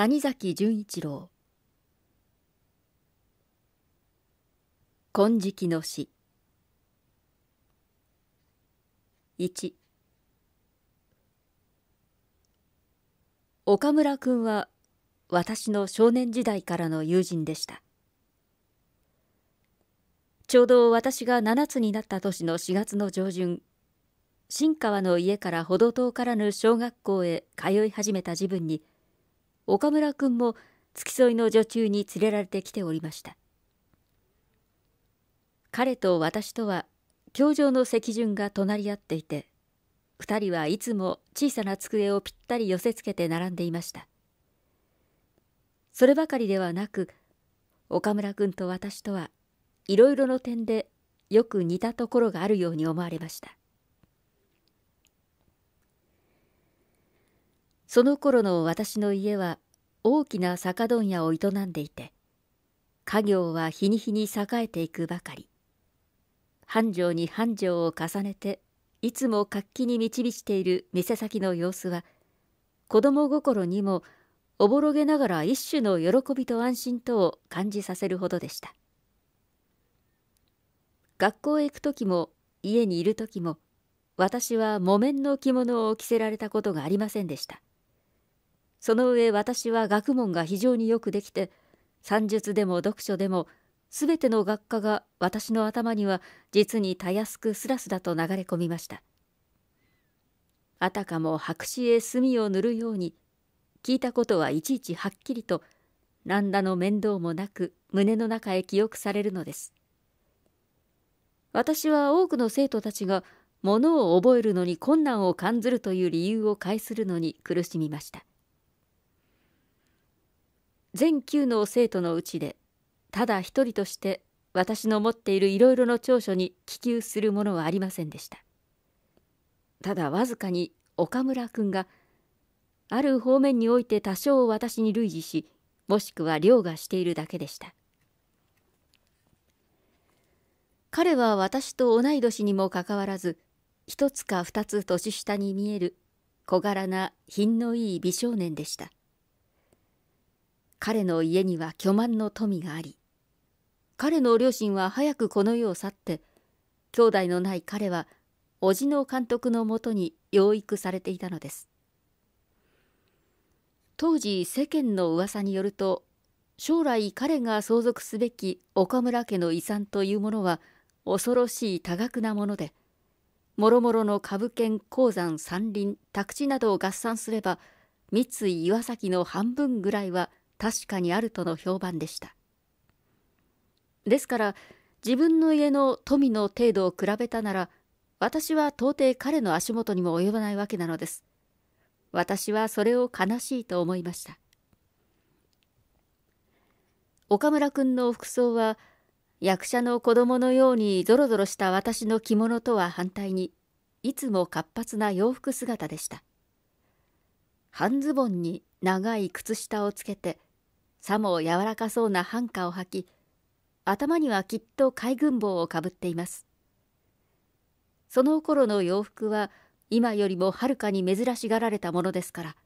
谷崎潤一郎金色の詩一岡村君は私の少年時代からの友人でしたちょうど私が7つになった年の4月の上旬新川の家から程遠からぬ小学校へ通い始めた自分に岡村君も付き添いの女中に連れられてきておりました彼と私とは教場の席順が隣り合っていて2人はいつも小さな机をぴったり寄せつけて並んでいましたそればかりではなく岡村君と私とはいろいろの点でよく似たところがあるように思われましたその頃の私の家は大きな酒問屋を営んでいて家業は日に日に栄えていくばかり繁盛に繁盛を重ねていつも活気に導している店先の様子は子供心にもおぼろげながら一種の喜びと安心とを感じさせるほどでした学校へ行く時も家にいる時も私は木綿の着物を着せられたことがありませんでしたその上私は学問が非常によくできて算術でも読書でもすべての学科が私の頭には実にたやすくすらすらと流れ込みましたあたかも白紙へ墨を塗るように聞いたことはいちいちはっきりと何らの面倒もなく胸の中へ記憶されるのです私は多くの生徒たちがものを覚えるのに困難を感ずるという理由を介するのに苦しみました全9の生徒のうちでただ一人として私の持っているいろいろの長所に気球するものはありませんでしたただわずかに岡村君がある方面において多少私に類似しもしくは凌駕しているだけでした彼は私と同い年にもかかわらず一つか二つ年下に見える小柄な品のいい美少年でした彼の家には巨万の富があり彼の両親は早くこの世を去って兄弟のない彼は叔父の監督のもとに養育されていたのです当時世間の噂によると将来彼が相続すべき岡村家の遺産というものは恐ろしい多額なものでもろもろの株券鉱山山林宅地などを合算すれば三井岩崎の半分ぐらいは確かにあるとの評判でしたですから自分の家の富の程度を比べたなら私は到底彼の足元にも及ばないわけなのです私はそれを悲しいと思いました岡村君の服装は役者の子供のようにぞろぞろした私の着物とは反対にいつも活発な洋服姿でした半ズボンに長い靴下をつけてさも柔らかそうな半下を履き頭にはきっと海軍帽をかぶっていますその頃の洋服は今よりもはるかに珍しがられたものですから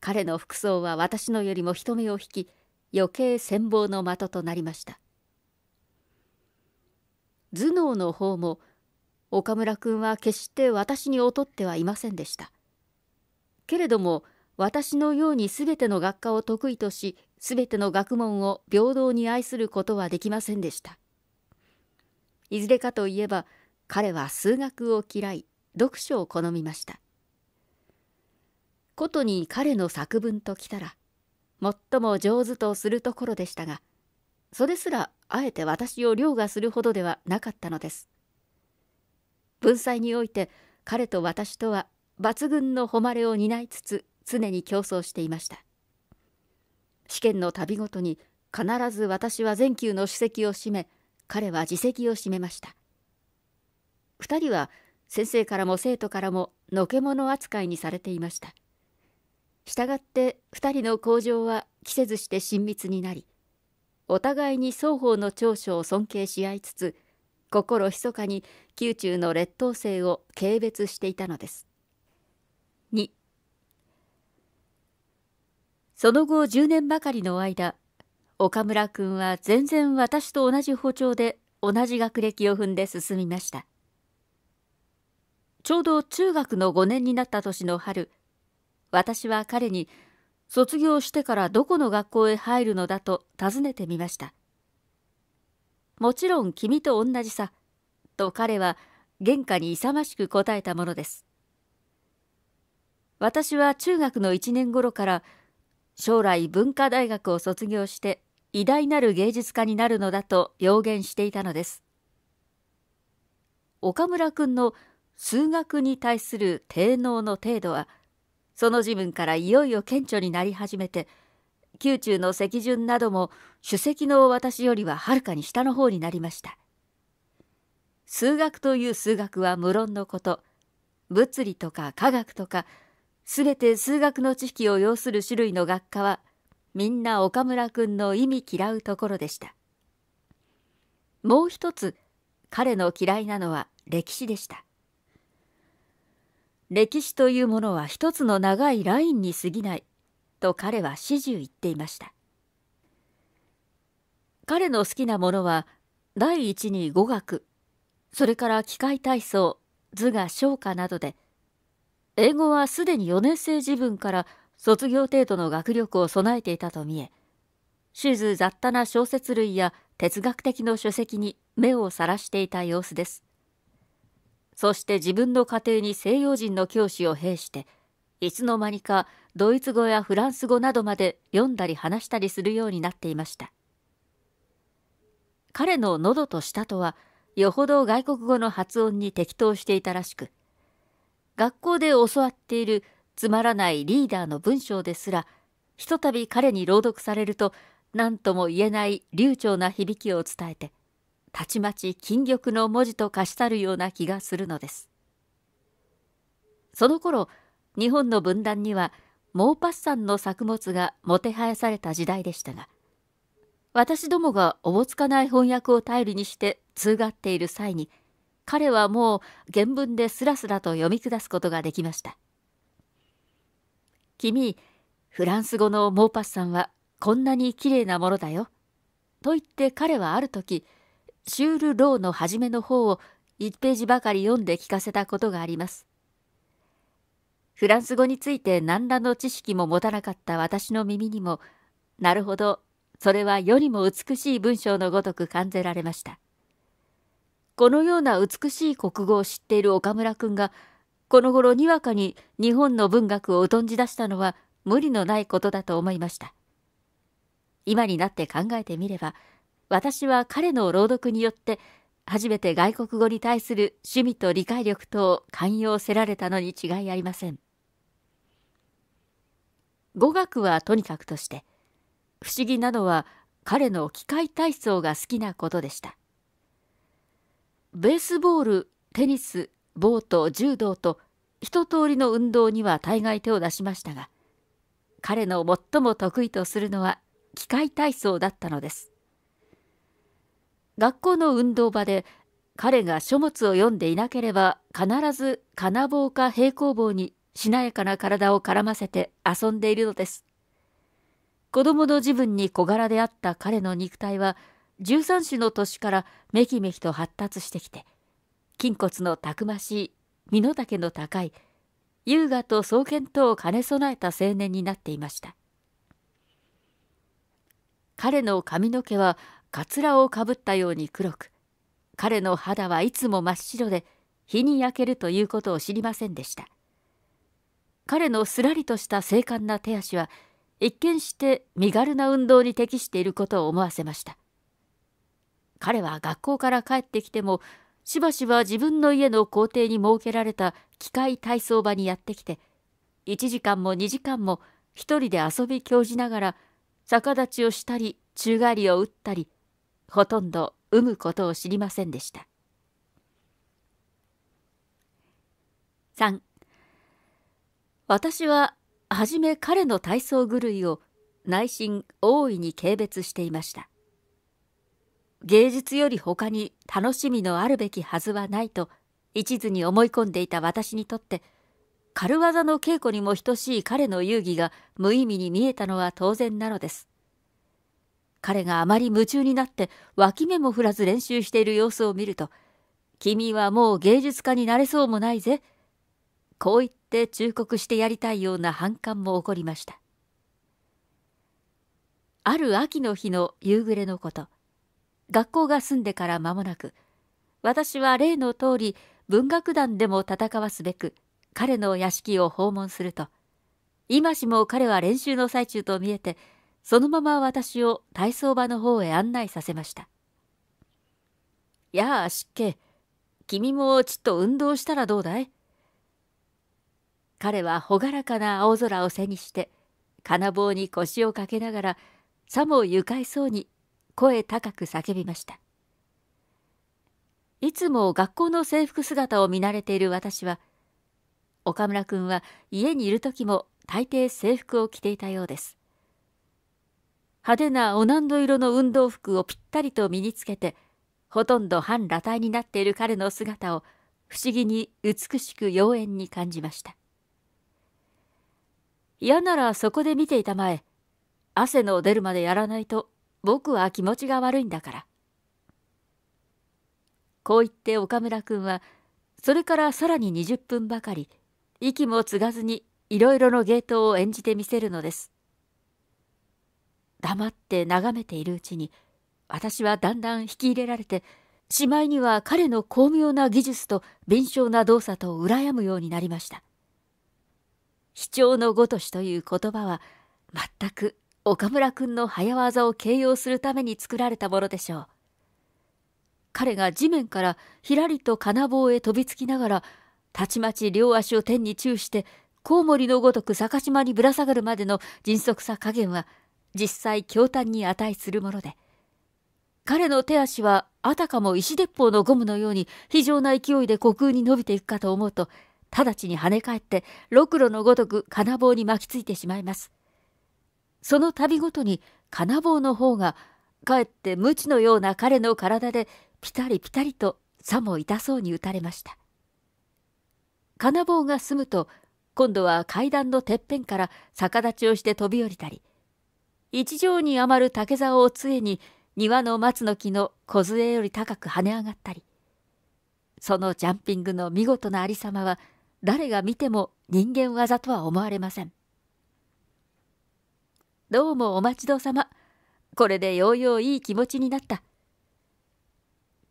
彼の服装は私のよりも人目を引き余計羨望の的となりました頭脳の方も岡村君は決して私に劣ってはいませんでしたけれども私のように全ての学科を得意としすべての学問を平等に愛することはできませんでしたいずれかといえば彼は数学を嫌い読書を好みましたことに彼の作文ときたら最も上手とするところでしたがそれすらあえて私を凌駕するほどではなかったのです文才において彼と私とは抜群の誉れを担いつつ常に競争していました試験の度ごとに必ず私は全級の首席を占め彼は自席を占めました2人は先生からも生徒からものけ者扱いにされていましたしたがって2人の向上は期せずして親密になりお互いに双方の長所を尊敬し合いつつ心密かに宮中の劣等生を軽蔑していたのですその後10年ばかりの間、岡村君は全然私と同じ歩調で同じ学歴を踏んで進みました。ちょうど中学の5年になった年の春、私は彼に卒業してからどこの学校へ入るのだと尋ねてみました。もちろん君と同じさ、と彼は原価に勇ましく答えたものです。私は中学の1年頃から将来文化大学を卒業して偉大なる芸術家になるのだと予言していたのです岡村君の数学に対する低能の程度はその自分からいよいよ顕著になり始めて宮中の席順なども首席の私よりははるかに下の方になりました数学という数学は無論のこと物理とか科学とかすべて数学の知識を要する種類の学科は、みんな岡村くんの意味嫌うところでした。もう一つ、彼の嫌いなのは歴史でした。歴史というものは一つの長いラインに過ぎない、と彼は始終言っていました。彼の好きなものは、第一に語学、それから機械体操、図画、唱歌などで、英語はすでに4年生時分から卒業程度の学力を備えていたと見え、シーズ雑多な小説類や哲学的の書籍に目をさらしていた様子です。そして自分の家庭に西洋人の教師を兵して、いつの間にかドイツ語やフランス語などまで読んだり話したりするようになっていました。彼の喉と舌とは、よほど外国語の発音に適当していたらしく、学校で教わっているつまらないリーダーの文章ですらひとたび彼に朗読されると何とも言えない流暢な響きを伝えてたちまち金玉の文字と化したるような気がするのです。その頃日本の文壇にはモーパッサンの作物がもてはやされた時代でしたが私どもがおぼつかない翻訳を頼りにして通がっている際に「彼はもう原文ですらすらと読み下すことができました。君、フランス語のモーパッサンはこんなに綺麗なものだよ。と言って彼はある時、シュール・ローの初めの方を1ページばかり読んで聞かせたことがあります。フランス語について何らの知識も持たなかった私の耳にも、なるほど、それは世にも美しい文章のごとく感じられました。このような美しい国語を知っている岡村君が、この頃にわかに日本の文学を存じ出したのは無理のないことだと思いました。今になって考えてみれば、私は彼の朗読によって、初めて外国語に対する趣味と理解力と寛容せられたのに違いありません。語学はとにかくとして、不思議なのは彼の機械体操が好きなことでした。ベースボール、テニス、ボート、柔道と一通りの運動には大概手を出しましたが、彼の最も得意とするのは機械体操だったのです。学校の運動場で彼が書物を読んでいなければ必ず金棒か平行棒にしなやかな体を絡ませて遊んでいるのです。子供の自分に小柄であった彼の肉体は13種の年からめきめきと発達してきて筋骨のたくましい身の丈の高い優雅と双剣とを兼ね備えた青年になっていました彼の髪の毛はかつらをかぶったように黒く彼の肌はいつも真っ白で火に焼けるということを知りませんでした彼のすらりとした精悍な手足は一見して身軽な運動に適していることを思わせました彼は学校から帰ってきてもしばしば自分の家の校庭に設けられた機械体操場にやってきて1時間も2時間も一人で遊び興じながら逆立ちをしたり宙返りを打ったりほとんど産むことを知りませんでした3私は初め彼の体操狂いを内心大いに軽蔑していました芸術より他に楽しみのあるべきはずはないと一途に思い込んでいた私にとって軽業の稽古にも等しい彼の遊戯が無意味に見えたのは当然なのです。彼があまり夢中になって脇目も振らず練習している様子を見ると「君はもう芸術家になれそうもないぜ」こう言って忠告してやりたいような反感も起こりました。ある秋の日の夕暮れのこと学校が済んでから間もなく私は例の通り文学団でも戦わすべく彼の屋敷を訪問すると今しも彼は練習の最中と見えてそのまま私を体操場の方へ案内させましたやあ湿気君もちっと運動したらどうだい彼は朗らかな青空を背にして金棒に腰をかけながらさも愉快そうに声高く叫びましたいつも学校の制服姿を見慣れている私は岡村君は家にいる時も大抵制服を着ていたようです派手なオナンド色の運動服をぴったりと身につけてほとんど半裸体になっている彼の姿を不思議に美しく妖艶に感じました嫌ならそこで見ていたまえ汗の出るまでやらないと僕は気持ちが悪いんだから。こう言って岡村君はそれからさらに20分ばかり息も継がずにいろいろの芸当を演じてみせるのです。黙って眺めているうちに私はだんだん引き入れられてしまいには彼の巧妙な技術と敏捷な動作と羨むようになりました。「卑怯のごとし」という言葉は全く岡村君の早業を形容するために作られたものでしょう。彼が地面からひらりと金棒へ飛びつきながら、たちまち両足を天に注して、コウモリのごとく坂島にぶら下がるまでの迅速さ加減は、実際驚嘆に値するもので、彼の手足はあたかも石鉄砲のゴムのように非常な勢いで虚空に伸びていくかと思うと、直ちに跳ね返って、ろくろのごとく金棒に巻きついてしまいます。その度ごとに金棒の方がかえって無知のような彼の体でピタリピタリとさも痛そうに打たれました金棒が済むと今度は階段のてっぺんから逆立ちをして飛び降りたり一畳に余る竹竿を杖に庭の松の木の梢より高く跳ね上がったりそのジャンピングの見事なありさまは誰が見ても人間技とは思われません。どうもお待ちどうさま。これでようよういい気持ちになった。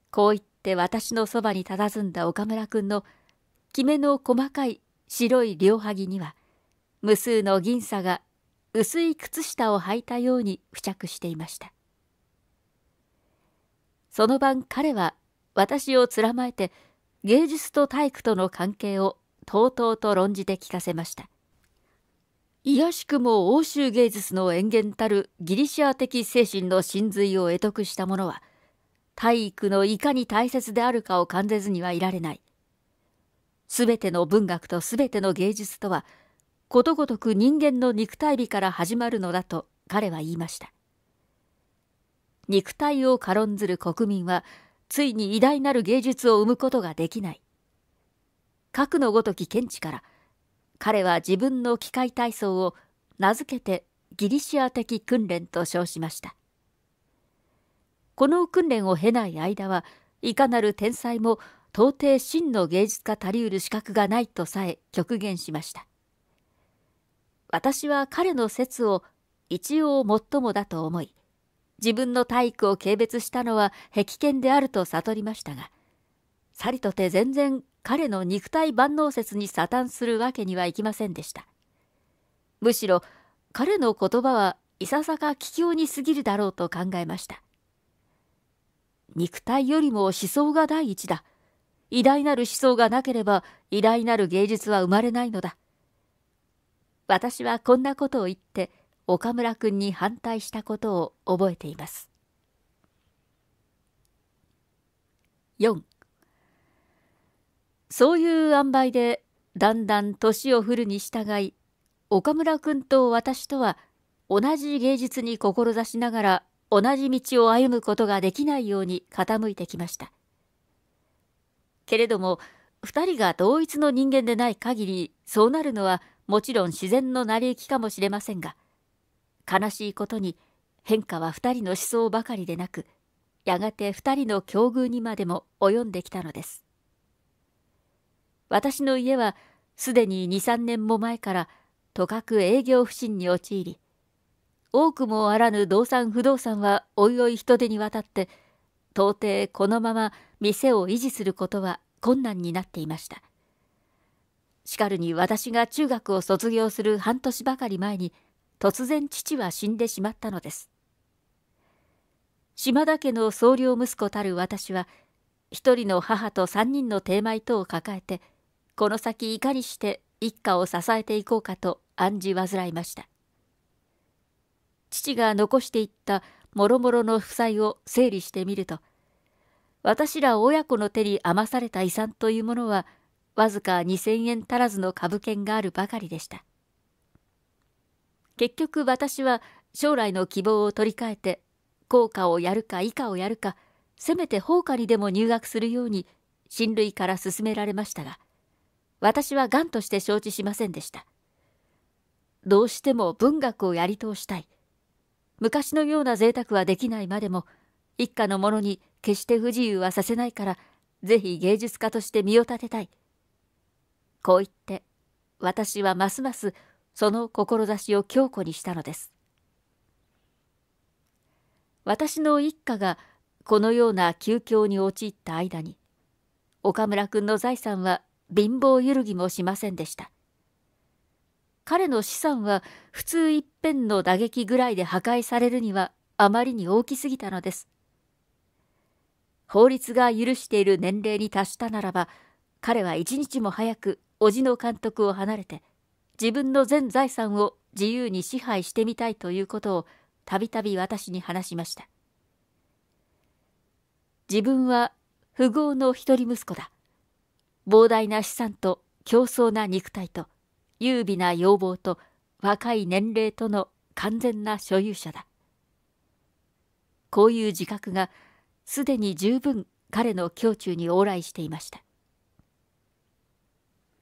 こう言って私のそばに佇んだ岡村くんのきめの細かい白い両端には無数の銀砂が薄い靴下を履いたように付着していました。その晩彼は私をつらまえて芸術と体育との関係をとうとうと論じて聞かせました。いやしくも欧州芸術の淵源たるギリシア的精神の真髄を会得した者は体育のいかに大切であるかを感じずにはいられない。すべての文学とすべての芸術とはことごとく人間の肉体美から始まるのだと彼は言いました。肉体を軽んずる国民はついに偉大なる芸術を生むことができない。核のごとき見地から彼は自分の機械体操を名付けてギリシア的訓練と称しましたこの訓練を経ない間はいかなる天才も到底真の芸術家たりうる資格がないとさえ極限しました私は彼の説を一応最もだと思い自分の体育を軽蔑したのは壁見であると悟りましたがさりとて全然彼の肉体万能説に加担するわけにはいきませんでした。むしろ彼の言葉はいささか奇きに過ぎるだろうと考えました。肉体よりも思想が第一だ。偉大なる思想がなければ偉大なる芸術は生まれないのだ。私はこんなことを言って岡村君に反対したことを覚えています。4そういう塩梅でだんだん年を振るに従い岡村君と私とは同じ芸術に志しながら同じ道を歩むことができないように傾いてきましたけれども2人が同一の人間でない限りそうなるのはもちろん自然の成り行きかもしれませんが悲しいことに変化は2人の思想ばかりでなくやがて2人の境遇にまでも及んできたのです。私の家はすでに23年も前からとかく営業不振に陥り多くもあらぬ動産不動産はおいおい人手にわたって到底このまま店を維持することは困難になっていましたしかるに私が中学を卒業する半年ばかり前に突然父は死んでしまったのです島田家の総領息子たる私は一人の母と三人の手前とを抱えてこの先いかにして一家を支えていこうかと暗示煩いました父が残していったもろもろの負債を整理してみると私ら親子の手に余された遺産というものはわずか2,000円足らずの株券があるばかりでした結局私は将来の希望を取り替えて効果をやるか以下をやるかせめて法科にでも入学するように親類から勧められましたが私は癌として承知しませんでした。どうしても文学をやり通したい。昔のような贅沢はできないまでも、一家の者に決して不自由はさせないから、ぜひ芸術家として身を立てたい。こう言って、私はますますその志を強固にしたのです。私の一家がこのような窮境に陥った間に、岡村君の財産は貧乏揺るぎもしませんでした。彼の資産は普通一辺の打撃ぐらいで破壊されるにはあまりに大きすぎたのです。法律が許している年齢に達したならば、彼は一日も早く叔父の監督を離れて、自分の全財産を自由に支配してみたいということをたびたび私に話しました。自分は富豪の一人息子だ。膨大な資産と競争な肉体と、優美な要望と若い年齢との完全な所有者だ。こういう自覚がすでに十分彼の胸中に往来していました。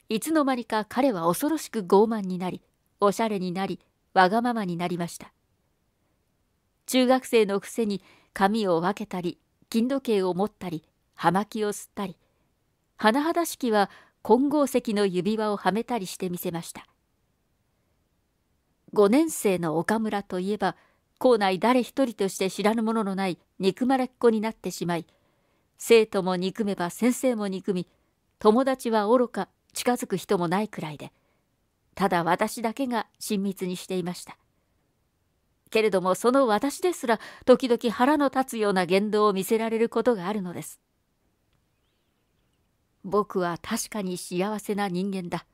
いつの間にか彼は恐ろしく傲慢になり、おしゃれになり、わがままになりました。中学生のくせに髪を分けたり、金時計を持ったり、葉巻を吸ったり、甚だしきは金剛石の指輪をはめたりしてみせました5年生の岡村といえば校内誰一人として知らぬ者のない憎まれっ子になってしまい生徒も憎めば先生も憎み友達は愚か近づく人もないくらいでただ私だけが親密にしていましたけれどもその私ですら時々腹の立つような言動を見せられることがあるのです僕は確かに幸せな人間だ。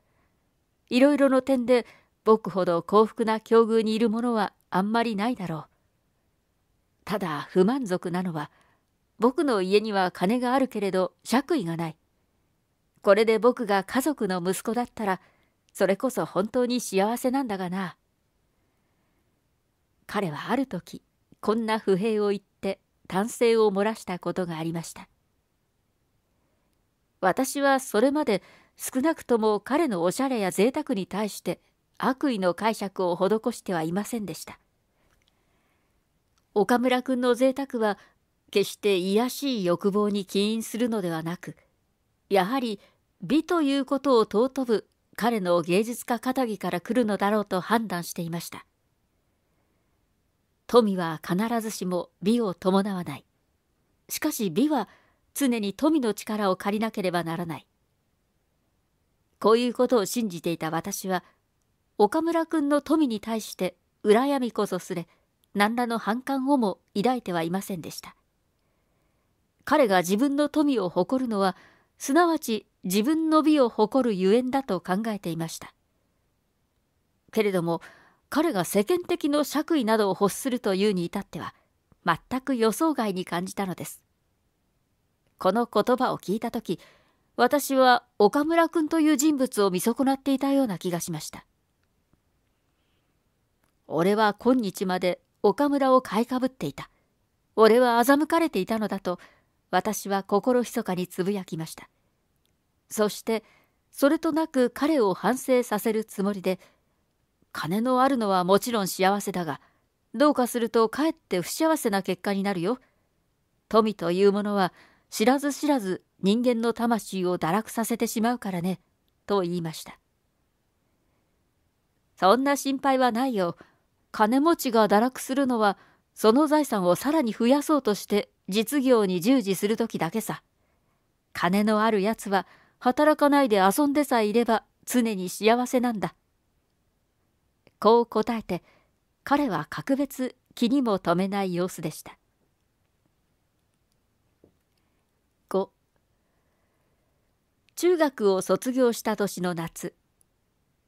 いろいろの点で僕ほど幸福な境遇にいるものはあんまりないだろう。ただ不満足なのは、僕の家には金があるけれど爵位がない。これで僕が家族の息子だったら、それこそ本当に幸せなんだがな。彼はある時、こんな不平を言って、男性を漏らしたことがありました。私はそれまで少なくとも彼のおしゃれや贅沢に対して悪意の解釈を施してはいませんでした。岡村君の贅沢は決して卑しい欲望に起因するのではなくやはり美ということを尊ぶ彼の芸術家かたぎから来るのだろうと判断していました富は必ずしも美を伴わないしかし美は常に富の力を借りなければならない。こういうことを信じていた私は、岡村君の富に対して羨みこそすれ、何らの反感をも抱いてはいませんでした。彼が自分の富を誇るのは、すなわち自分の美を誇るゆえんだと考えていました。けれども、彼が世間的の爵位などを欲するというに至っては、全く予想外に感じたのです。この言葉を聞いた時私は岡村君という人物を見損なっていたような気がしました俺は今日まで岡村を買いかぶっていた俺は欺かれていたのだと私は心ひそかにつぶやきましたそしてそれとなく彼を反省させるつもりで金のあるのはもちろん幸せだがどうかするとかえって不幸せな結果になるよ富というものは知らず知らず人間の魂を堕落させてしまうからね、と言いました。そんな心配はないよ。金持ちが堕落するのは、その財産をさらに増やそうとして実業に従事する時だけさ。金のあるやつは働かないで遊んでさえいれば常に幸せなんだ。こう答えて、彼は格別気にも留めない様子でした。中学を卒業した年の夏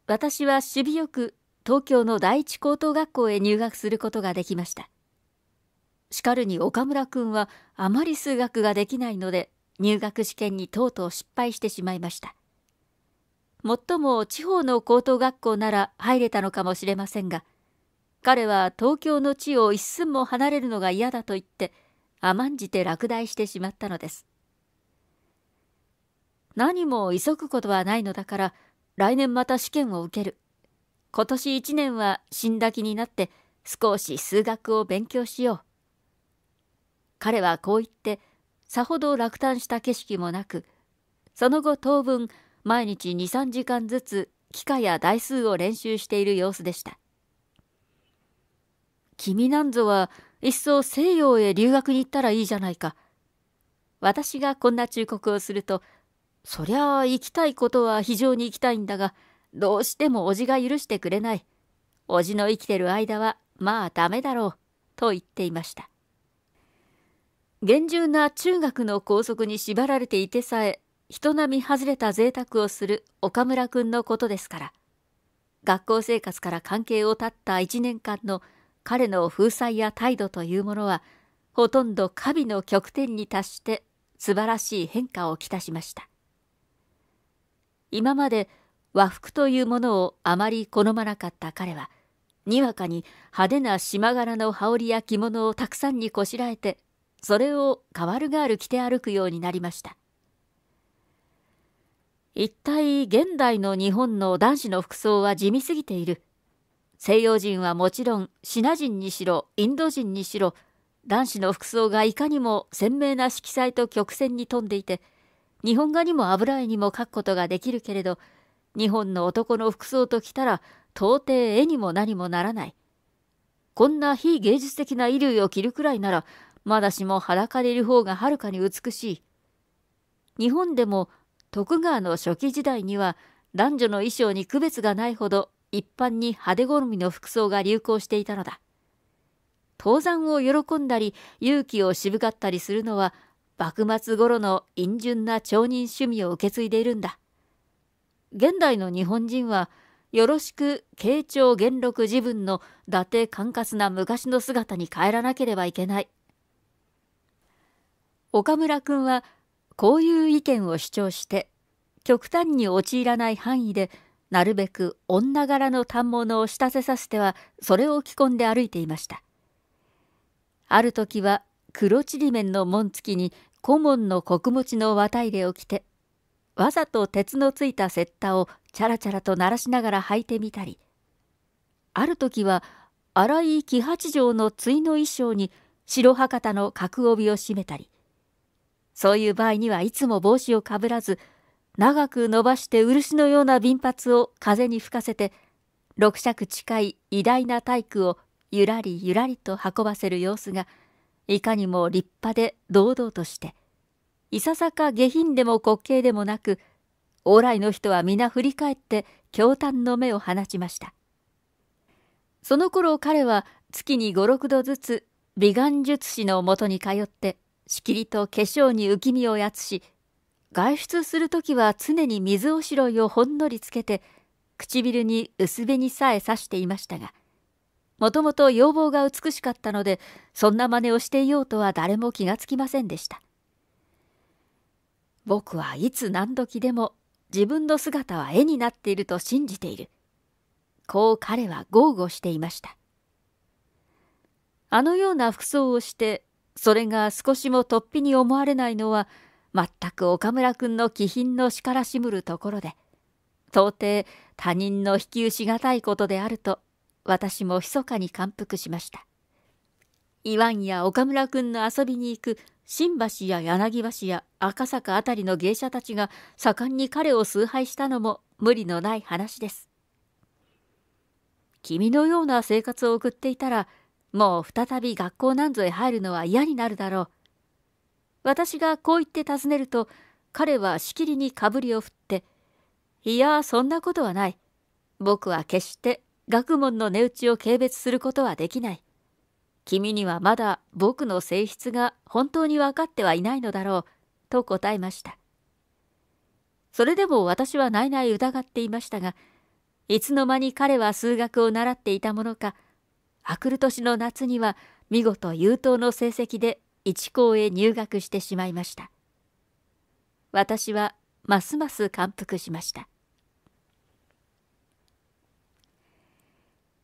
私は守備よく東京の第一高等学校へ入学することができましたしかるに岡村君はあまり数学ができないので入学試験にとうとう失敗してしまいましたもっとも地方の高等学校なら入れたのかもしれませんが彼は東京の地を一寸も離れるのが嫌だと言って甘んじて落第してしまったのです何も急ぐことはないのだから来年また試験を受ける今年一年は死んだ気になって少し数学を勉強しよう彼はこう言ってさほど落胆した景色もなくその後当分毎日23時間ずつ機械や台数を練習している様子でした君なんぞはいっそ西洋へ留学に行ったらいいじゃないか私がこんな忠告をするとそりゃあ行きたいことは非常に行きたいんだが、どうしてもおじが許してくれない。おじの生きてる間は、まあダメだろう、と言っていました。厳重な中学の校則に縛られていてさえ、人並み外れた贅沢をする岡村くんのことですから、学校生活から関係を絶った一年間の彼の風采や態度というものは、ほとんど神の極点に達して素晴らしい変化をきたしました。今まで和服というものをあまり好まなかった彼はにわかに派手な縞柄の羽織や着物をたくさんにこしらえてそれを代わるがある着て歩くようになりました一体現代の日本の男子の服装は地味すぎている西洋人はもちろんシナ人にしろインド人にしろ男子の服装がいかにも鮮明な色彩と曲線に富んでいて日本画にも油絵にも描くことができるけれど、日本の男の服装ときたら、到底絵にも何もならない。こんな非芸術的な衣類を着るくらいなら、まだしも裸でいる方がはるかに美しい。日本でも徳川の初期時代には男女の衣装に区別がないほど一般に派手好みの服装が流行していたのだ。登山を喜んだり勇気を渋かったりするのは幕末頃の陰潤な町人趣味を受け継いでいるんだ。現代の日本人は、よろしく慶長元禄自分の伊達管轄な昔の姿に変えらなければいけない。岡村君は、こういう意見を主張して、極端に陥らない範囲で、なるべく女柄の反物を仕立てさせては、それを着込んで歩いていました。ある時は黒ちりめんの紋付きに顧問の穀物の綿入れを着て、わざと鉄のついた雪駄をチャラチャラと鳴らしながら履いてみたり、ある時は荒い木八条の対の衣装に白博多の角帯を締めたり、そういう場合にはいつも帽子をかぶらず、長く伸ばして漆のような瓶髪を風に吹かせて、六尺近い偉大な体育をゆらりゆらりと運ばせる様子がいかにも立派で堂々としていささか下品でも滑稽でもなく往来の人は皆振り返って驚嘆の目を放ちましたその頃彼は月に56度ずつ美顔術師のもとに通ってしきりと化粧に浮き身をやつし外出する時は常に水おしろいをほんのりつけて唇に薄紅さえさしていましたがもともと要望が美しかったので、そんな真似をしていようとは誰も気がつきませんでした。僕はいつ何時でも自分の姿は絵になっていると信じている。こう彼は豪語していました。あのような服装をして、それが少しも突飛に思われないのは、全く岡村君の気品のしからしむるところで、到底他人の引きしがたいことであると私も密かに感服しました。イワンや岡村くんの遊びに行く新橋や柳橋や赤坂あたりの芸者たちが盛んに彼を崇拝したのも無理のない話です。君のような生活を送っていたら、もう再び学校なんぞへ入るのは嫌になるだろう。私がこう言って尋ねると、彼はしきりにかぶりを振って、いや、そんなことはない。僕は決して学問の値打ちを軽蔑することはできない。君にはまだ僕の性質が本当に分かってはいないのだろう、と答えました。それでも私は内々疑っていましたが、いつの間に彼は数学を習っていたものか、あくる年の夏には見事優等の成績で一校へ入学してしまいました。私はますます感服しました。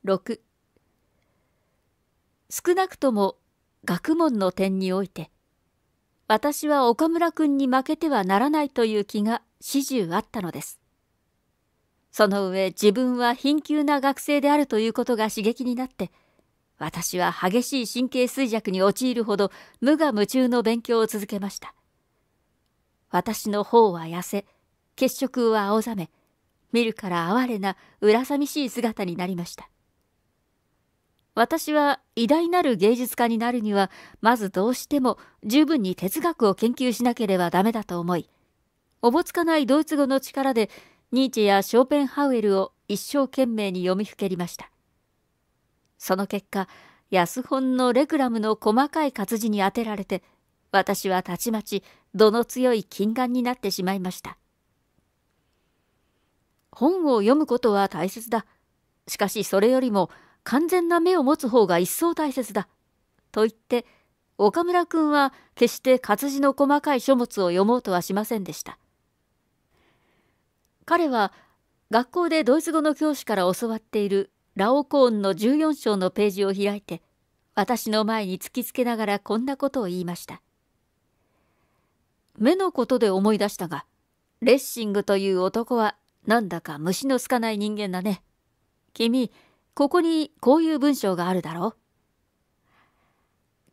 6少なくとも学問の点において私は岡村君に負けてはならないという気が始終あったのですその上自分は貧窮な学生であるということが刺激になって私は激しい神経衰弱に陥るほど無我夢中の勉強を続けました私の方は痩せ血色は青ざめ見るから哀れな恨みしい姿になりました私は偉大なる芸術家になるには、まずどうしても十分に哲学を研究しなければダメだと思い、おぼつかないドイツ語の力で、ニーチェやショーペンハウエルを一生懸命に読みふけりました。その結果、安本のレクラムの細かい活字に当てられて、私はたちまち度の強い金眼になってしまいました。本を読むことは大切だ。しかしそれよりも、完全な目を持つ方が一層大切だ。と言って、岡村君は決して活字の細かい書物を読もうとはしませんでした。彼は学校でドイツ語の教師から教わっているラオコーンの14章のページを開いて、私の前に突きつけながらこんなことを言いました。目のことで思い出したが、レッシングという男はなんだか虫のつかない人間だね。君、ここにこういう文章があるだろ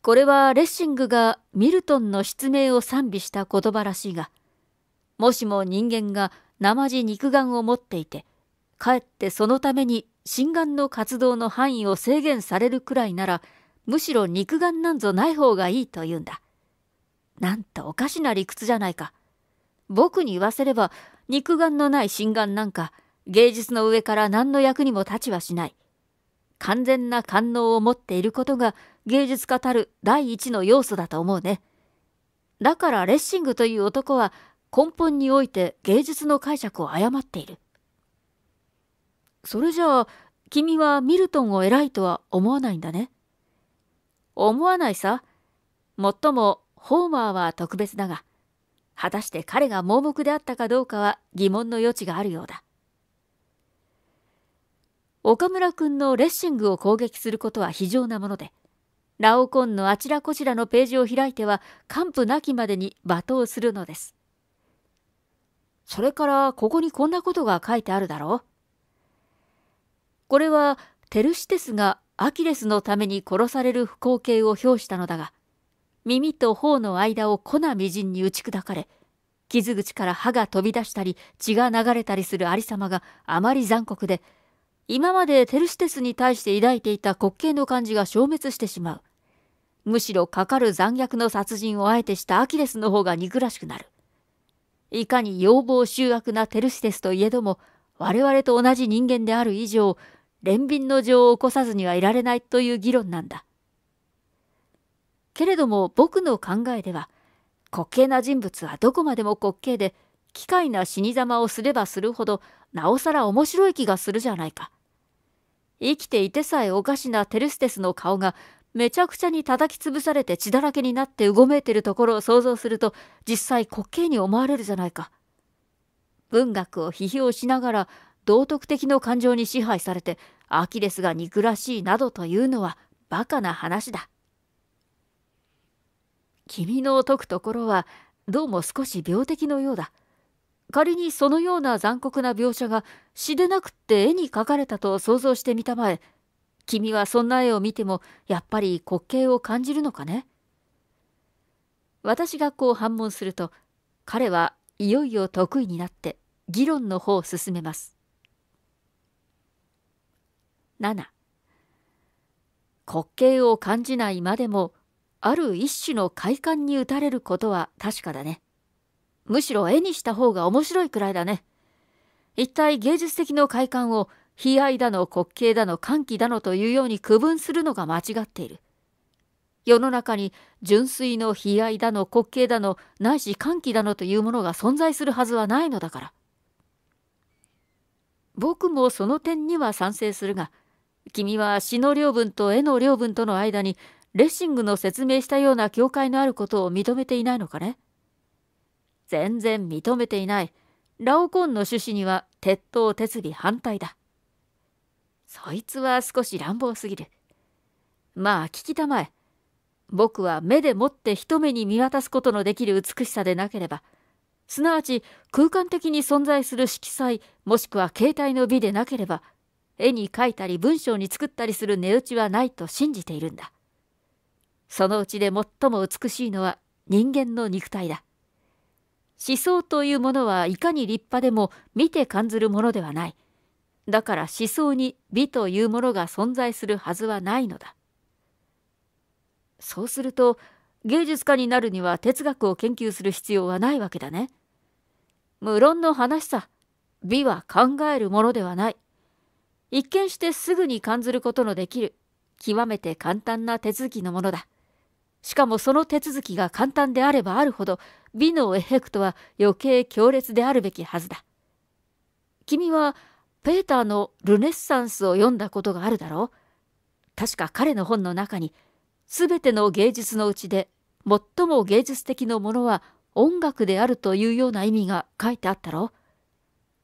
これはレッシングがミルトンの失明を賛美した言葉らしいが、もしも人間が生地肉眼を持っていて、かえってそのために心眼の活動の範囲を制限されるくらいなら、むしろ肉眼なんぞない方がいいと言うんだ。なんとおかしな理屈じゃないか。僕に言わせれば、肉眼のない心眼なんか、芸術の上から何の役にも立ちはしない。完全な感能を持っていることが芸術家たる第一の要素だと思うね。だからレッシングという男は根本において芸術の解釈を誤っている。それじゃあ君はミルトンを偉いとは思わないんだね。思わないさ。もっともホーマーは特別だが、果たして彼が盲目であったかどうかは疑問の余地があるようだ。岡村君のレッシングを攻撃することは非常なもので、ラオコンのあちらこちらのページを開いては、完膚なきまでに罵倒するのです。それから、ここにこんなことが書いてあるだろう。これは、テルシテスがアキレスのために殺される光景を表したのだが、耳と頬の間を粉みじんに打ち砕かれ、傷口から歯が飛び出したり血が流れたりする有様があまり残酷で今までテルステスに対して抱いていた滑稽の感じが消滅してしまう。むしろかかる残虐の殺人をあえてしたアキレスの方が憎らしくなる。いかに要望醜悪なテルステスといえども、我々と同じ人間である以上、憐憫の情を起こさずにはいられないという議論なんだ。けれども僕の考えでは、滑稽な人物はどこまでも滑稽で、機械な死に様をすればするほどなおさら面白い気がするじゃないか。生きていてさえおかしなテルステスの顔がめちゃくちゃに叩き潰されて血だらけになってうごめいてるところを想像すると実際滑稽に思われるじゃないか。文学を批評しながら道徳的の感情に支配されてアキレスが憎らしいなどというのはバカな話だ。君の説くところはどうも少し病的のようだ。仮にそのような残酷な描写が詩でなくって絵に描かれたと想像してみたまえ君はそんな絵を見てもやっぱり滑稽を感じるのかね私がこう反問すると彼はいよいよ得意になって議論の方を進めます7滑稽を感じないまでもある一種の快感に打たれることは確かだね。むしろ絵にした方が面白いくらいだね。一体芸術的の快感を悲哀だの滑稽だの歓喜だのというように区分するのが間違っている。世の中に純粋の悲哀だの滑稽だのないし歓喜だのというものが存在するはずはないのだから。僕もその点には賛成するが、君は詩の領分と絵の領分との間にレッシングの説明したような境界のあることを認めていないのかね全然認めていない。ラオコンの趣旨には鉄塔鉄尾反対だ。そいつは少し乱暴すぎる。まあ聞きたまえ。僕は目でもって一目に見渡すことのできる美しさでなければ、すなわち空間的に存在する色彩もしくは形態の美でなければ、絵に描いたり文章に作ったりする値打ちはないと信じているんだ。そのうちで最も美しいのは人間の肉体だ。思想というものはいかに立派でも見て感ずるものではない。だから思想に美というものが存在するはずはないのだ。そうすると芸術家になるには哲学を研究する必要はないわけだね。無論の話さ。美は考えるものではない。一見してすぐに感ずることのできる、極めて簡単な手続きのものだ。しかもその手続きが簡単であればあるほど美のエフェクトは余計強烈であるべきはずだ。君はペーターの「ルネッサンス」を読んだことがあるだろう確か彼の本の中に全ての芸術のうちで最も芸術的なものは音楽であるというような意味が書いてあったろう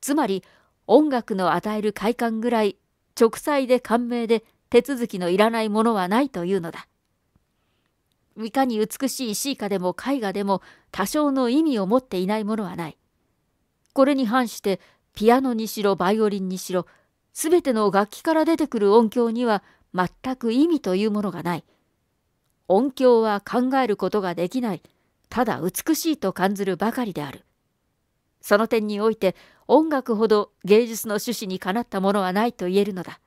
つまり音楽の与える快感ぐらい直裁で感銘で手続きのいらないものはないというのだ。いかに美しい詩歌でも絵画でも多少の意味を持っていないものはない。これに反してピアノにしろバイオリンにしろ全ての楽器から出てくる音響には全く意味というものがない。音響は考えることができない。ただ美しいと感ずるばかりである。その点において音楽ほど芸術の趣旨にかなったものはないと言えるのだ。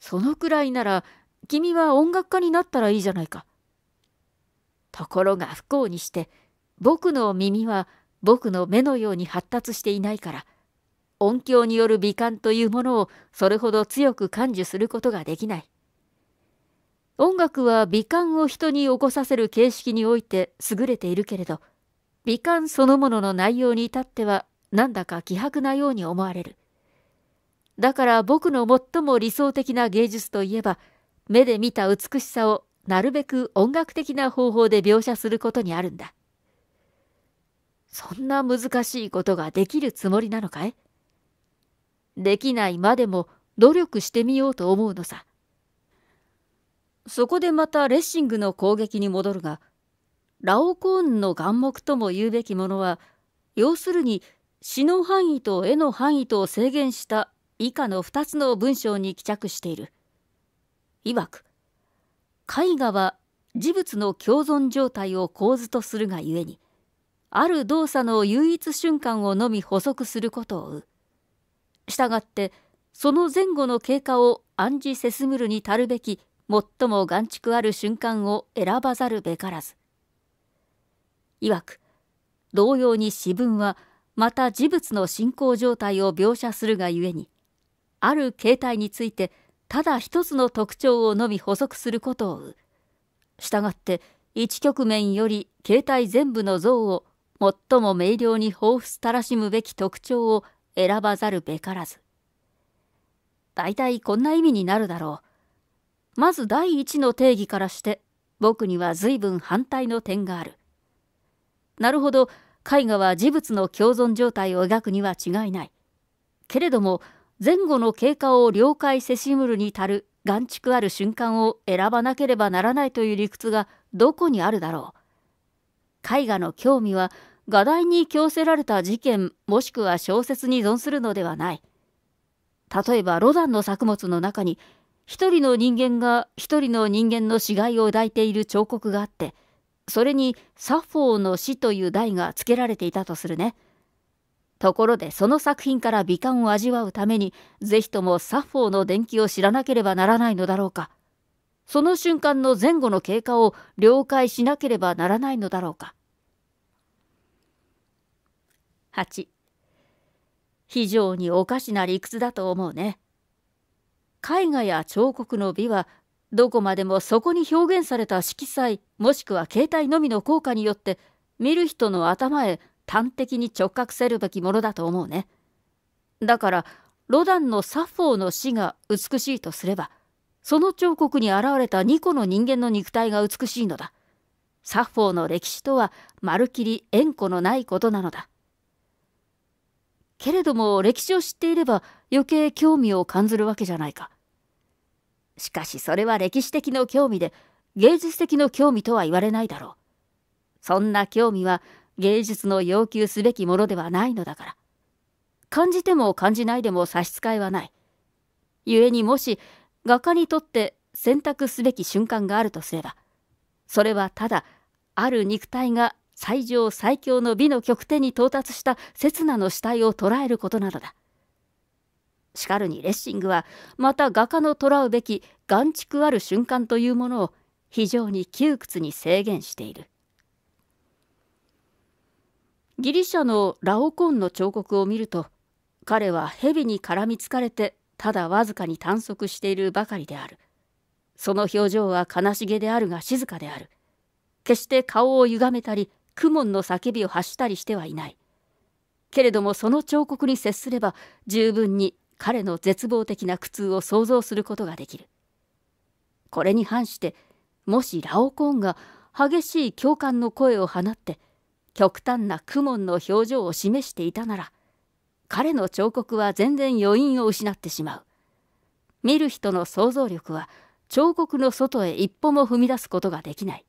そのくらいなら君は音楽家になったらいいじゃないか。ところが不幸にして、僕の耳は僕の目のように発達していないから、音響による美観というものをそれほど強く感受することができない。音楽は美観を人に起こさせる形式において優れているけれど、美観そのものの内容に至ってはなんだか希薄なように思われる。だから僕の最も理想的な芸術といえば、目で見た美しさをなるべく音楽的な方法で描写することにあるんだ。そんな難しいことができるつもりなのかいできないまでも努力してみようと思うのさ。そこでまたレッシングの攻撃に戻るが、ラオコーンの眼目とも言うべきものは、要するに詩の範囲と絵の範囲とを制限した以下の2つの文章に帰着している。曰く絵画は事物の共存状態を構図とするがゆえにある動作の唯一瞬間をのみ補足することをうしたがってその前後の経過を暗示せすむるに足るべき最も眼畜ある瞬間を選ばざるべからずいわく同様に詩文はまた事物の進行状態を描写するがゆえにある形態についてただ一つの特徴をのみ補足することをしたがって一局面より形態全部の像を最も明瞭に彷彿たらしむべき特徴を選ばざるべからず大体こんな意味になるだろうまず第一の定義からして僕には随分反対の点があるなるほど絵画は事物の共存状態を描くには違いないけれども前後の経過を了解せしむるに足る眼蓄ある瞬間を選ばなければならないという理屈がどこにあるだろう絵画の興味は画題に強せられた事件もしくは小説に存するのではない例えばロダンの作物の中に一人の人間が一人の人間の死骸を抱いている彫刻があってそれにサフォーの死という題が付けられていたとするねところでその作品から美観を味わうために、ぜひともサフォーの伝記を知らなければならないのだろうか。その瞬間の前後の経過を了解しなければならないのだろうか。8非常におかしな理屈だと思うね。絵画や彫刻の美はどこまでもそこに表現された色彩もしくは形態のみの効果によって見る人の頭へ端的に直角せるべきものだと思うね。だからロダンのサフォーの死が美しいとすればその彫刻に現れた2個の人間の肉体が美しいのだ。サフォーの歴史とはまるきり縁故のないことなのだ。けれども歴史を知っていれば余計興味を感ずるわけじゃないか。しかしそれは歴史的の興味で芸術的の興味とは言われないだろう。そんな興味は芸術の要求すべきものではないのだから感じても感じないでも差し支えはない故にもし画家にとって選択すべき瞬間があるとすればそれはただある肉体が最上最強の美の極点に到達した刹那の死体を捉えることなのだしかるにレッシングはまた画家の捉うべき眼畜ある瞬間というものを非常に窮屈に制限しているギリシャのラオコンの彫刻を見ると彼は蛇に絡みつかれてただわずかに探索しているばかりであるその表情は悲しげであるが静かである決して顔を歪めたり苦悶の叫びを発したりしてはいないけれどもその彫刻に接すれば十分に彼の絶望的な苦痛を想像することができるこれに反してもしラオコーンが激しい共感の声を放って「極端な苦悶の表情を示していたなら彼の彫刻は全然余韻を失ってしまう見る人の想像力は彫刻の外へ一歩も踏み出すことができない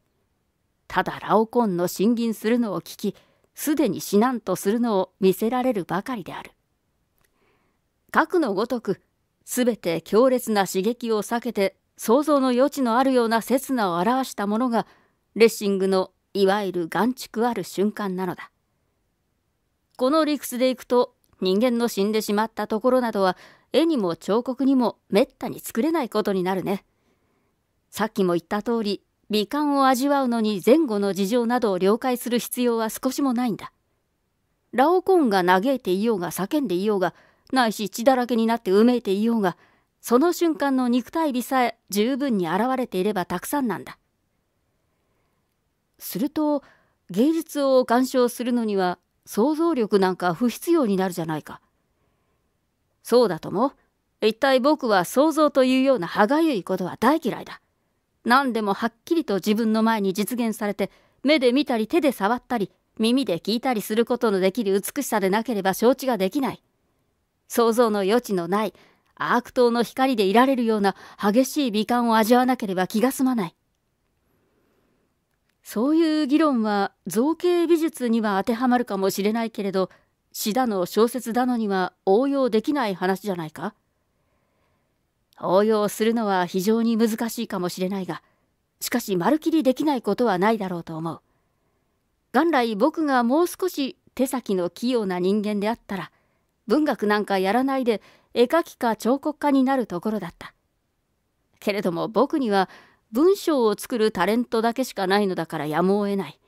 ただラオコンの審吟するのを聞きすでに死なんとするのを見せられるばかりである核のごとく全て強烈な刺激を避けて想像の余地のあるような刹那を表したものがレッシングのいわゆる眼畜ある瞬間なのだこの理屈でいくと人間の死んでしまったところなどは絵にも彫刻にもめったに作れないことになるねさっきも言った通り美観を味わうのに前後の事情などを了解する必要は少しもないんだラオコーンが嘆いていようが叫んでいようがないし血だらけになってうめいていようがその瞬間の肉体美さえ十分に現れていればたくさんなんだすると芸術を鑑賞するのには想像力なんか不必要になるじゃないか。そうだとも一体僕は想像というような歯がゆいことは大嫌いだ。何でもはっきりと自分の前に実現されて目で見たり手で触ったり耳で聞いたりすることのできる美しさでなければ承知ができない。想像の余地のないアーク島の光でいられるような激しい美観を味わわなければ気が済まない。そういう議論は造形美術には当てはまるかもしれないけれど詩だの小説だのには応用できない話じゃないか応用するのは非常に難しいかもしれないがしかしまるきりできないことはないだろうと思う元来僕がもう少し手先の器用な人間であったら文学なんかやらないで絵描きか彫刻家になるところだったけれども僕には文章を作るタレントだけしかないのだからやむを得ない。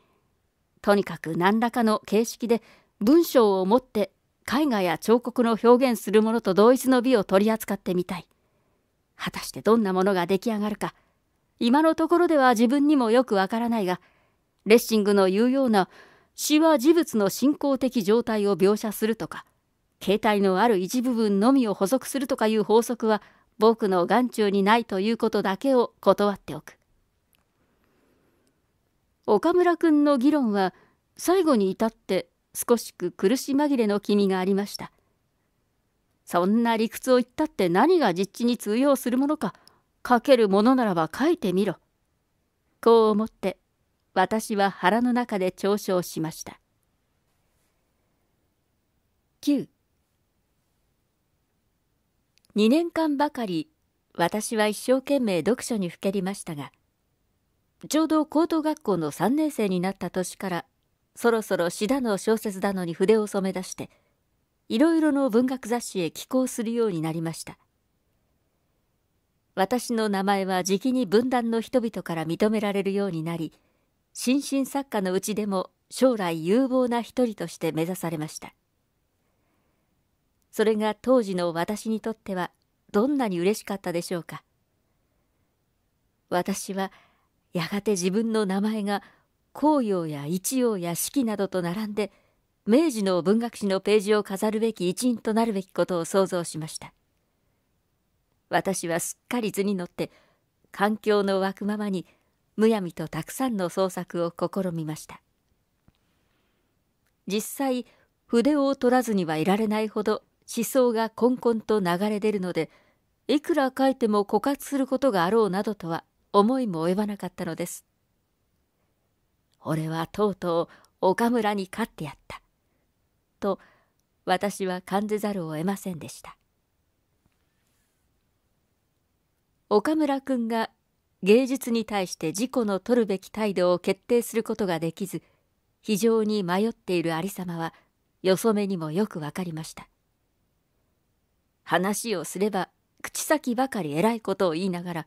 とにかく何らかの形式で文章を持って絵画や彫刻の表現するものと同一の美を取り扱ってみたい。果たしてどんなものが出来上がるか、今のところでは自分にもよくわからないが、レッシングの言うような詩は事物の進行的状態を描写するとか、形態のある一部分のみを補足するとかいう法則は僕の眼中にないということだけを断っておく岡村君の議論は最後に至って少しく苦し紛れの気味がありましたそんな理屈を言ったって何が実地に通用するものか書けるものならば書いてみろこう思って私は腹の中で嘲笑しました9 2年間ばかり私は一生懸命読書にふけりましたがちょうど高等学校の3年生になった年からそろそろ詩だの小説だのに筆を染め出していろいろの文学雑誌へ寄稿するようになりました私の名前はじきに分断の人々から認められるようになり新進作家のうちでも将来有望な一人として目指されましたそれが当時の私にとってはどんなに嬉しかったでしょうか。私はやがて自分の名前が紅葉や一葉や四季などと並んで明治の文学史のページを飾るべき一員となるべきことを想像しました。私はすっかり図に乗って環境の湧くままにむやみとたくさんの創作を試みました実際筆を取らずにはいられないほど思想がこんこんと流れ出るのでいくら書いても枯渇することがあろうなどとは思いも及ばなかったのです。俺はとうとう岡村に勝ってやった。と私は感じざるを得ませんでした。岡村君が芸術に対して自己の取るべき態度を決定することができず非常に迷っている有様はよそめにもよくわかりました話をすれば口先ばかり偉いことを言いながら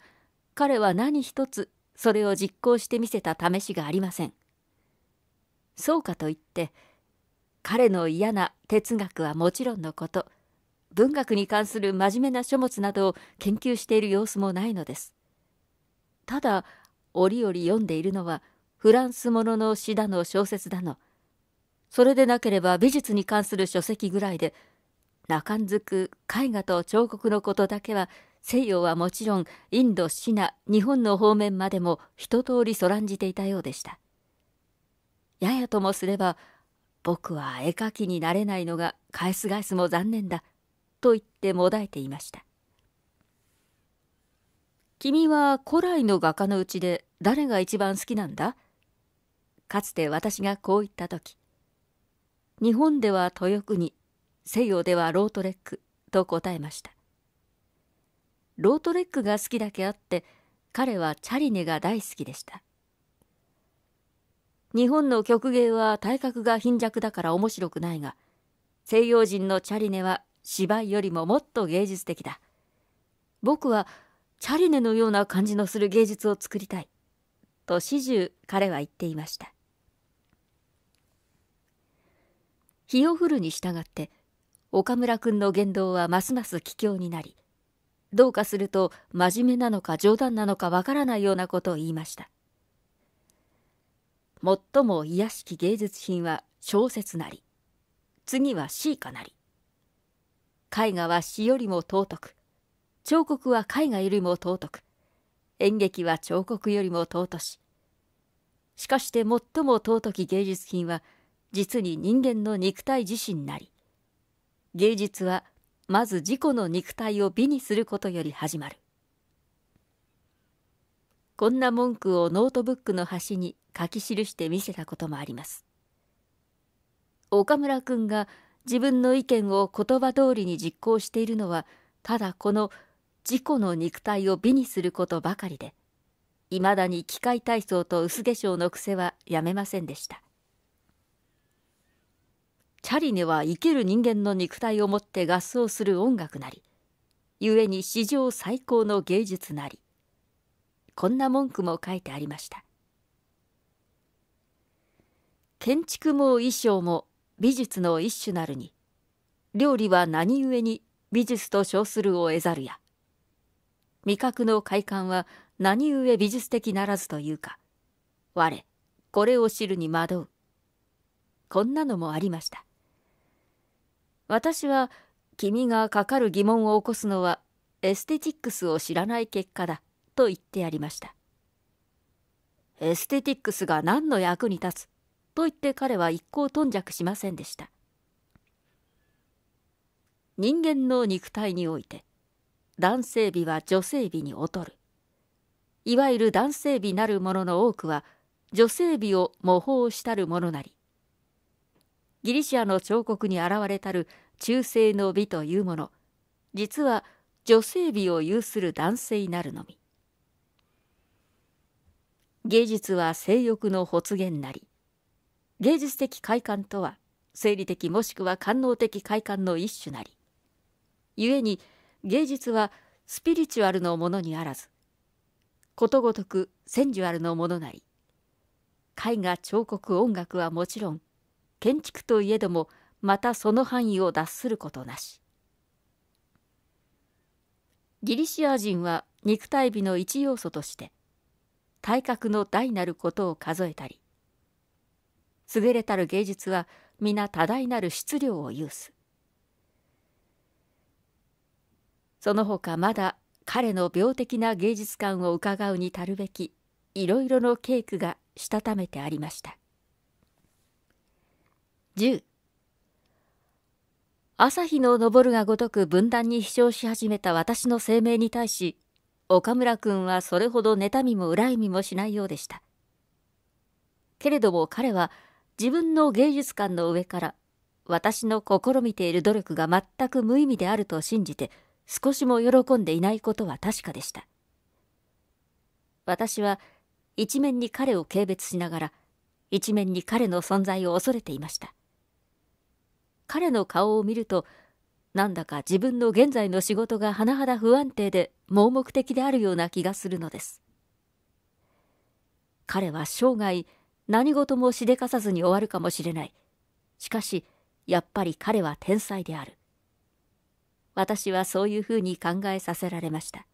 彼は何一つそれを実行してみせた試しがありませんそうかといって彼の嫌な哲学はもちろんのこと文学に関する真面目な書物などを研究している様子もないのですただ折々読んでいるのはフランスものの詩だの小説だのそれでなければ美術に関する書籍ぐらいで羅漢づく絵画と彫刻のことだけは西洋はもちろんインドシナ日本の方面までも一通りそらんじていたようでしたややともすれば僕は絵描きになれないのが返す返すも残念だと言ってもだえていました君は古来の画家のうちで誰が一番好きなんだかつて私がこう言った時日本では豊国西洋ではロートレックと答えましたロートレックが好きだけあって彼はチャリネが大好きでした日本の曲芸は体格が貧弱だから面白くないが西洋人のチャリネは芝居よりももっと芸術的だ僕はチャリネのような感じのする芸術を作りたいと始終彼は言っていました日を降るに従って岡村君の言動はますます奇妙になりどうかすると真面目なのか冗談なのかわからないようなことを言いました最も卑しき芸術品は小説なり次は詩かなり絵画は詩よりも尊く彫刻は絵画よりも尊く演劇は彫刻よりも尊ししかして最も尊き芸術品は実に人間の肉体自身なり芸術はまず自己の肉体を美にすることより始まるこんな文句をノートブックの端に書き記して見せたこともあります岡村君が自分の意見を言葉通りに実行しているのはただこの自己の肉体を美にすることばかりでいまだに機械体操と薄化粧の癖はやめませんでしたチャリネは生ける人間の肉体をもって合奏する音楽なり故に史上最高の芸術なりこんな文句も書いてありました建築も衣装も美術の一種なるに料理は何故に美術と称するを得ざるや味覚の快感は何故美術的ならずというか我これを知るに惑うこんなのもありました私は君がかかる疑問を起こすのはエステティックスを知らない結果だと言ってやりましたエステティックスが何の役に立つと言って彼は一向頓着しませんでした人間の肉体において男性美は女性美に劣るいわゆる男性美なるものの多くは女性美を模倣したるものなりギリシアの彫刻に現れたる中誠の美というもの実は女性美を有する男性なるのみ芸術は性欲の発言なり芸術的快感とは生理的もしくは官能的快感の一種なり故に芸術はスピリチュアルのものにあらずことごとくセンジュアルのものなり絵画彫刻音楽はもちろん建築といえどもまたその範囲を脱することなしギリシア人は肉体美の一要素として体格の大なることを数えたり優れたる芸術は皆多大なる質量を有すその他まだ彼の病的な芸術観をうかがうに足るべきいろいろの稽古がしたためてありました。10朝日の昇るがごとく分断に飛翔し始めた私の声明に対し岡村君はそれほど妬みも恨みもしないようでしたけれども彼は自分の芸術観の上から私の試みている努力が全く無意味であると信じて少しも喜んでいないことは確かでした私は一面に彼を軽蔑しながら一面に彼の存在を恐れていました彼の顔を見ると、なんだか自分の現在の仕事が甚だ不安定で盲目的であるような気がするのです。彼は生涯何事もしでかさずに終わるかもしれない。しかし、やっぱり彼は天才である。私はそういうふうに考えさせられました。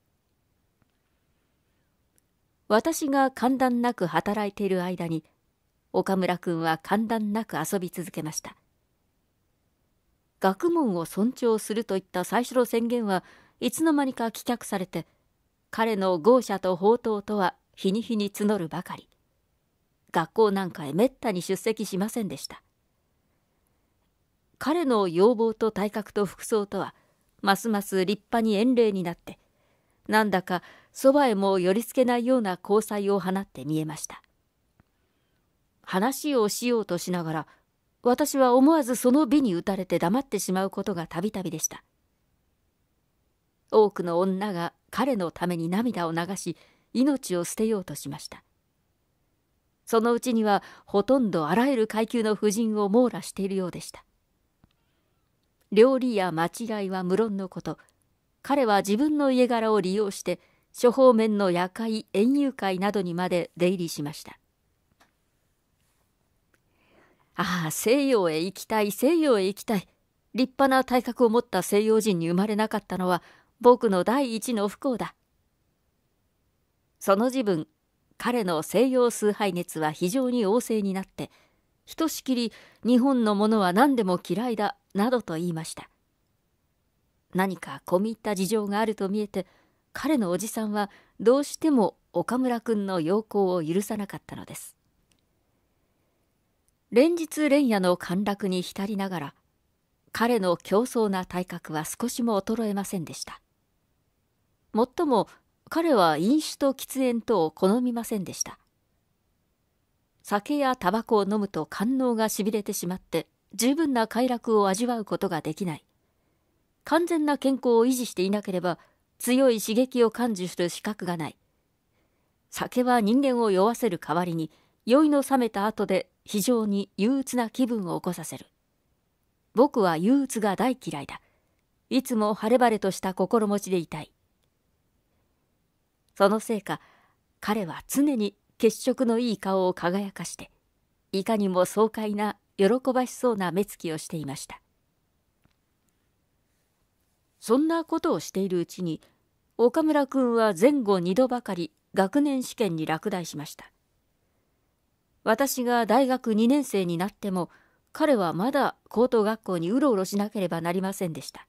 私が間断なく働いている間に、岡村君は間断なく遊び続けました。学問を尊重するといった最初の宣言はいつの間にか棄却されて彼の豪奢と宝刀とは日に日に募るばかり学校なんかへめったに出席しませんでした彼の要望と体格と服装とはますます立派に遠霊になってなんだかそばへも寄りつけないような交際を放って見えました話をしようとしながら私は思わずその美に打たれて黙ってしまうことがたびたびでした多くの女が彼のために涙を流し命を捨てようとしましたそのうちにはほとんどあらゆる階級の婦人を網羅しているようでした料理や間違いは無論のこと彼は自分の家柄を利用して諸方面の夜会園遊会などにまで出入りしましたああ、西洋へ行きたい、西洋へ行きたい。立派な体格を持った西洋人に生まれなかったのは、僕の第一の不幸だ。その自分、彼の西洋崇拝熱は非常に旺盛になって、ひとしきり日本のものは何でも嫌いだ、などと言いました。何か込み入った事情があると見えて、彼のおじさんはどうしても岡村君の要行を許さなかったのです。連日連夜の陥落に浸りながら彼の競争な体格は少しも衰えませんでしたもっとも彼は飲酒と喫煙とを好みませんでした酒やタバコを飲むと官能がしびれてしまって十分な快楽を味わうことができない完全な健康を維持していなければ強い刺激を感受する資格がない酒は人間を酔わせる代わりに酔いの覚めた後で非常に憂鬱な気分を起こさせる。僕は憂鬱が大嫌いだ。いつも晴れ晴れとした心持ちでいたい。そのせいか、彼は常に血色のいい顔を輝かして、いかにも爽快な喜ばしそうな目つきをしていました。そんなことをしているうちに、岡村君は前後2度ばかり学年試験に落第しました。私が大学2年生になっても彼はまだ高等学校にうろうろしなければなりませんでした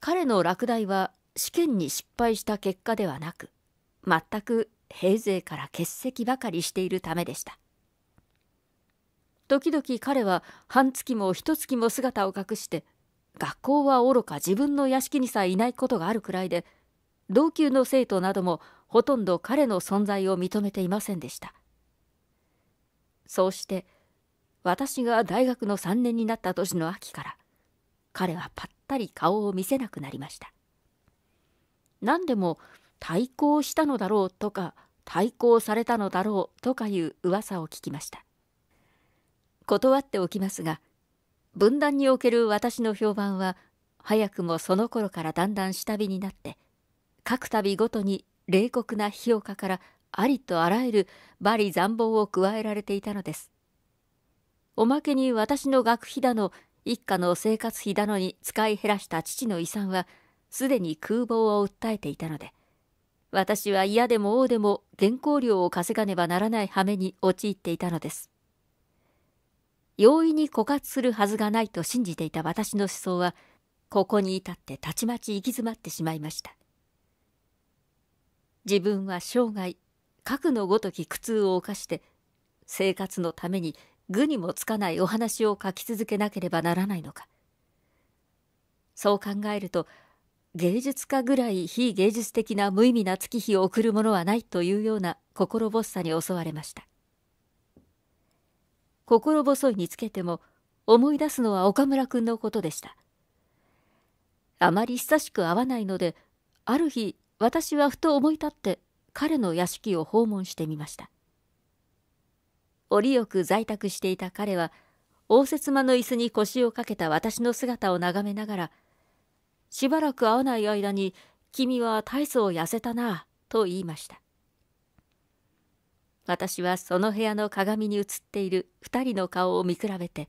彼の落第は試験に失敗した結果ではなく全く平勢から欠席ばかりしているためでした時々彼は半月も一月も姿を隠して学校はおろか自分の屋敷にさえいないことがあるくらいで同級の生徒などもほとんど彼の存在を認めていませんでしたそうして私が大学の3年になった年の秋から彼はぱったり顔を見せなくなりました何でも対抗したのだろうとか対抗されたのだろうとかいう噂を聞きました断っておきますが分断における私の評判は早くもその頃からだんだん下火になって各度ごとに冷酷なひよかからありとあらゆる罵詈残暴を加えられていたのです。おまけに私の学費だの、一家の生活費だのに使い減らした父の遺産は、すでに空房を訴えていたので、私は嫌でも王でも原稿料を稼がねばならない羽目に陥っていたのです。容易に枯渇するはずがないと信じていた私の思想は、ここに至ってたちまち行き詰まってしまいました。自分は生涯核のごとき苦痛を犯して生活のために具にもつかないお話を書き続けなければならないのかそう考えると芸術家ぐらい非芸術的な無意味な月日を送るものはないというような心細さに襲われました心細いにつけても思い出すのは岡村君のことでしたあまり久しく会わないのである日私はふと思い立って彼の屋敷を訪問してみました折よく在宅していた彼は応接間の椅子に腰をかけた私の姿を眺めながらしばらく会わない間に君は大層痩せたなあ」と言いました私はその部屋の鏡に映っている二人の顔を見比べて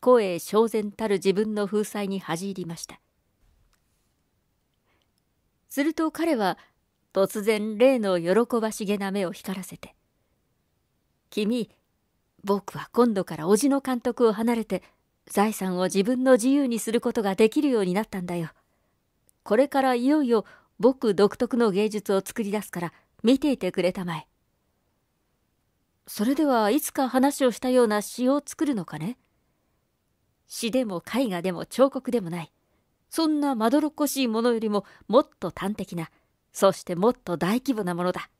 声小然たる自分の風采に恥じ入りましたすると彼は突然例の喜ばしげな目を光らせて「君僕は今度から叔父の監督を離れて財産を自分の自由にすることができるようになったんだよ。これからいよいよ僕独特の芸術を作り出すから見ていてくれたまえ。それではいつか話をしたような詩を作るのかね詩でも絵画でも彫刻でもない。そんなまどろっこしいものよりももっと端的な、そしてもっと大規模なものだ。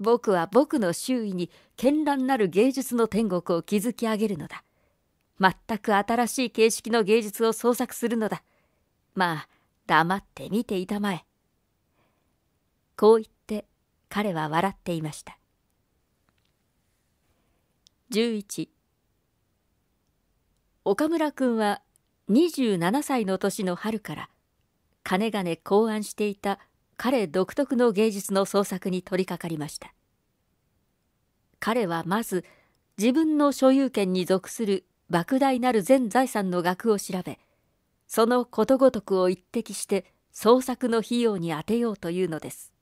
僕は僕の周囲に絢爛なる芸術の天国を築き上げるのだ。全く新しい形式の芸術を創作するのだ。まあ、黙って見ていたまえ。こう言って彼は笑っていました。11岡村君は27歳の年の春から金々考案していた彼独特の芸術の創作に取り掛かりました彼はまず自分の所有権に属する莫大なる全財産の額を調べそのことごとくを一滴して創作の費用に充てようというのです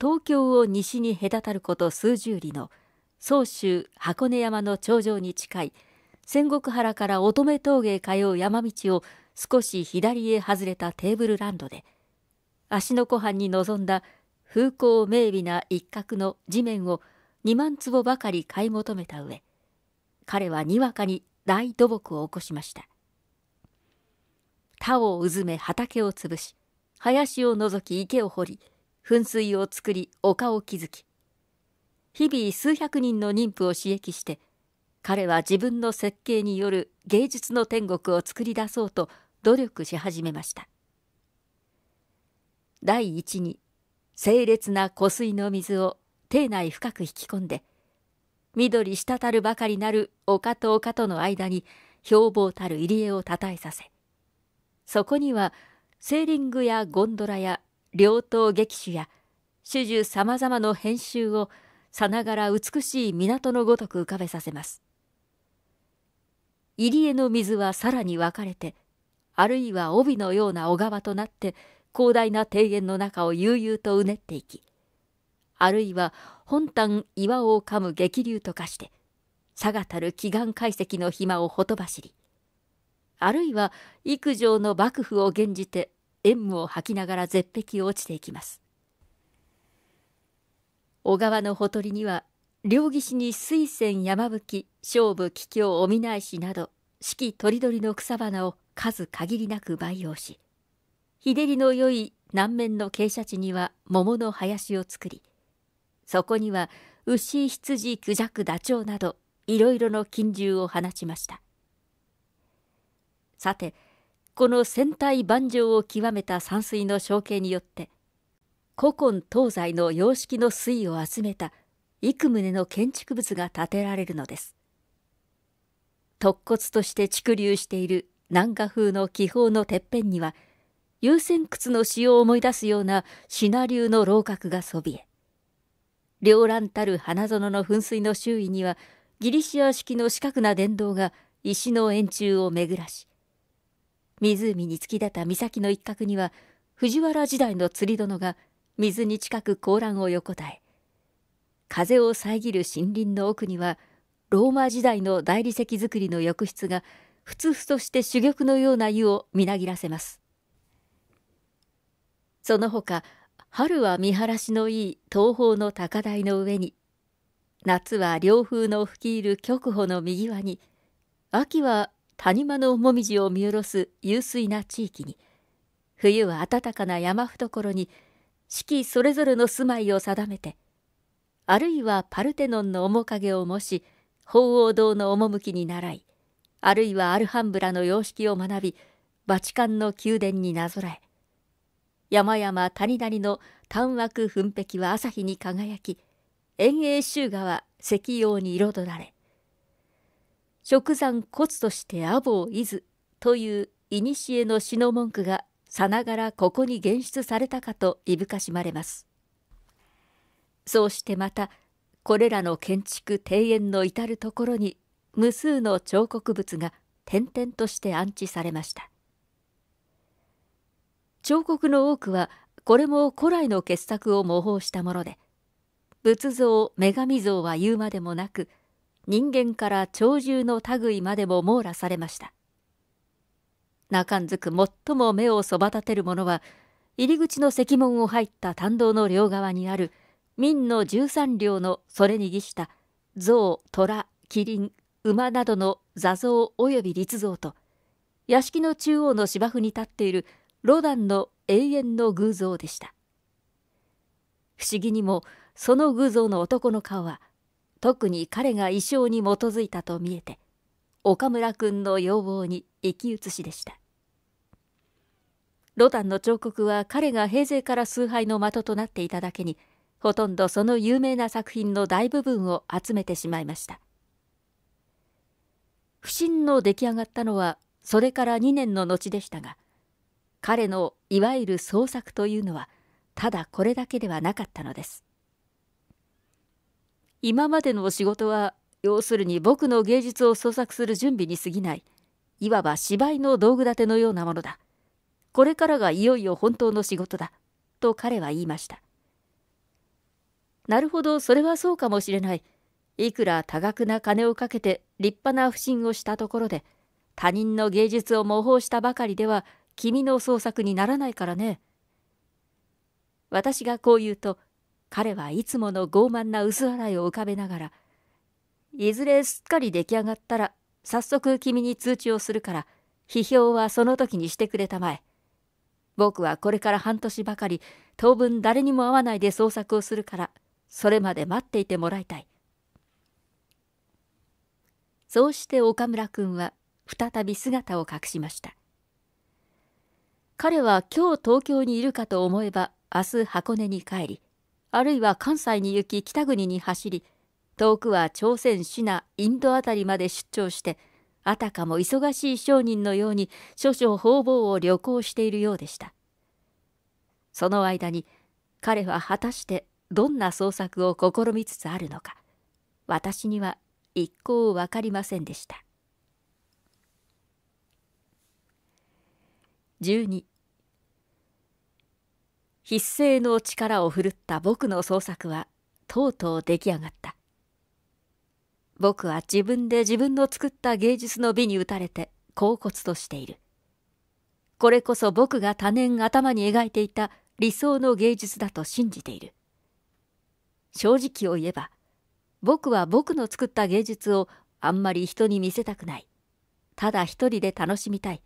東京を西に隔たること数十里の宗州箱根山の頂上に近い仙石原から乙女峠へ通う山道を少し左へ外れたテーブルランドで芦ノ湖畔に臨んだ風光明媚な一角の地面を2万坪ばかり買い求めた上彼はにわかに大土木を起こしました田をうずめ畑を潰し林を除き池を掘り噴水を作り丘を築き日々数百人の妊婦を刺激して彼は自分の設計による芸術の天国を作り出そうと努力し始めました第一に清冽な湖水の水を邸内深く引き込んで緑滴るばかりなる丘と丘との間に標榜たる入り江をたたえさせそこにはセーリングやゴンドラや両党劇種や種々さまざまの編集をさながら美しい港のごとく浮かべさせます。入り江の水はさらに分かれてあるいは帯のような小川となって広大な庭園の中を悠々とうねっていきあるいは本端岩を噛む激流と化してさがたる祈願解析の暇をほとばしりあるいは幾条の幕府を現じて縁霧を吐きながら絶壁を落ちていきます小川のほとりには両岸に水仙山吹勝負桔梗お見ないしなど四季とりどりの草花を数限りなく培養し日照りの良い南面の傾斜地には桃の林を作りそこには牛羊クジャクダチョウなどいろいろの金獣を放ちましたさてこの戦隊万丈を極めた山水の象形によって古今東西の様式の水を集めた幾棟の建築物が建てられるのです突骨として竹流している南下風の気泡のてっぺんには優先窟の詩を思い出すようなシナ流の楼閣がそびえ両乱たる花園の噴水の周囲にはギリシア式の四角な電動が石の円柱を巡らし湖に突き出た岬の一角には藤原時代の釣り殿が水に近く高覧を横たえ風を遮る森林の奥にはローマ時代の大理石造りの浴室がふつふつとして珠玉のような湯をみなぎらせますその他春は見晴らしのいい東方の高台の上に夏は涼風の吹き入る極歩の右輪に秋は谷間の紅葉を見下ろす湧水な地域に冬は暖かな山懐に四季それぞれの住まいを定めてあるいはパルテノンの面影を模し鳳凰堂の趣に倣いあるいはアルハンブラの様式を学びバチカンの宮殿になぞらえ山々谷々の淡枠噴壁は朝日に輝き遠泳州河は石様に彩られ食山骨として阿房伊豆という古の詩の文句がさながらここに現出されたかといぶかしまれます。そうしてまたこれらの建築庭園の至る所に無数の彫刻物が点々として安置されました彫刻の多くはこれも古来の傑作を模倣したもので仏像女神像は言うまでもなく人間から鳥獣の類までも網羅されました中んづく最も目をそば立てるものは入り口の石門を入った単道の両側にある民の十三両のそれに儀した象、虎、麒麟、馬などの座像及び立像と屋敷の中央の芝生に立っているロダンの永遠の偶像でした。不思議にもその偶像の男の顔は特に彼が衣装に基づいたと見えて岡村君の要望に生き写しでしたロダンの彫刻は彼が平成から崇拝の的となっていただけにほとんどその有名な作品の大部分を集めてしまいました不審の出来上がったのはそれから2年の後でしたが彼のいわゆる創作というのはただこれだけではなかったのです今までの仕事は要するに僕の芸術を創作する準備に過ぎないいわば芝居の道具立てのようなものだこれからがいよいよ本当の仕事だと彼は言いましたなるほど、それはそうかもしれない。いくら多額な金をかけて立派な不審をしたところで、他人の芸術を模倣したばかりでは君の創作にならないからね。私がこう言うと、彼はいつもの傲慢な薄笑いを浮かべながら、いずれすっかり出来上がったら、早速君に通知をするから、批評はその時にしてくれたまえ。僕はこれから半年ばかり、当分誰にも会わないで創作をするから、それまで待っていてもらいたい。そうして岡村君は再び姿を隠しました。彼は今日東京にいるかと思えば明日箱根に帰り、あるいは関西に行き北国に走り、遠くは朝鮮、シナ、インドあたりまで出張して、あたかも忙しい商人のように少々方々を旅行しているようでした。その間に彼は果たしてどんな創作を試みつつあるのか私には一向分かりませんでした12筆須の力を振るった僕の創作はとうとう出来上がった僕は自分で自分の作った芸術の美に打たれて恍惚としているこれこそ僕が多年頭に描いていた理想の芸術だと信じている正直を言えば僕は僕の作った芸術をあんまり人に見せたくないただ一人で楽しみたい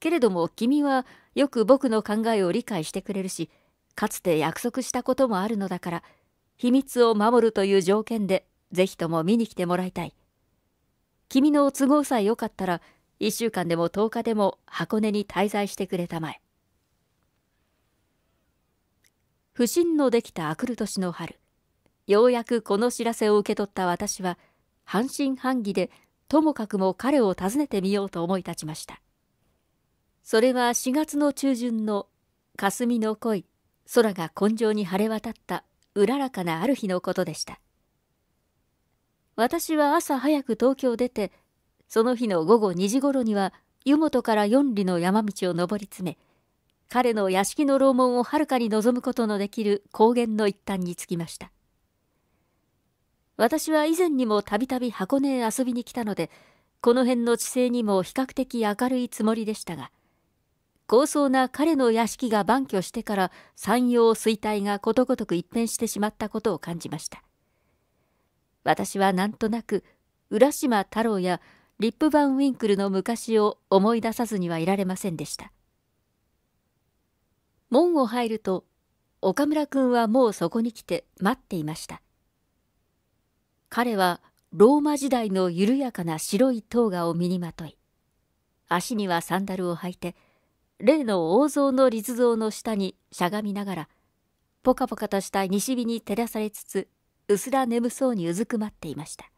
けれども君はよく僕の考えを理解してくれるしかつて約束したこともあるのだから秘密を守るという条件でぜひとも見に来てもらいたい君の都合さえよかったら1週間でも10日でも箱根に滞在してくれたまえ不審のできたあくる年の春ようやくこの知らせを受け取った私は半信半疑でともかくも彼を訪ねてみようと思い立ちましたそれは4月の中旬の霞の濃い空が根性に晴れ渡ったうららかなある日のことでした私は朝早く東京出てその日の午後2時頃には湯本から四里の山道を登り詰め彼の屋敷の楼門をはるかに望むことのできる高原の一端に着きました。私は以前にもたびたび箱根へ遊びに来たので、この辺の地勢にも比較的明るいつもりでしたが、高層な彼の屋敷が番居してから山陽衰退がことごとく一変してしまったことを感じました。私はなんとなく浦島太郎やリップ・バン・ウィンクルの昔を思い出さずにはいられませんでした。門を入ると岡村君はもうそこに来て待っていました彼はローマ時代の緩やかな白い塔がを身にまとい足にはサンダルを履いて例の王像の立像の下にしゃがみながらポカポカとした西日に照らされつつうすら眠そうにうずくまっていました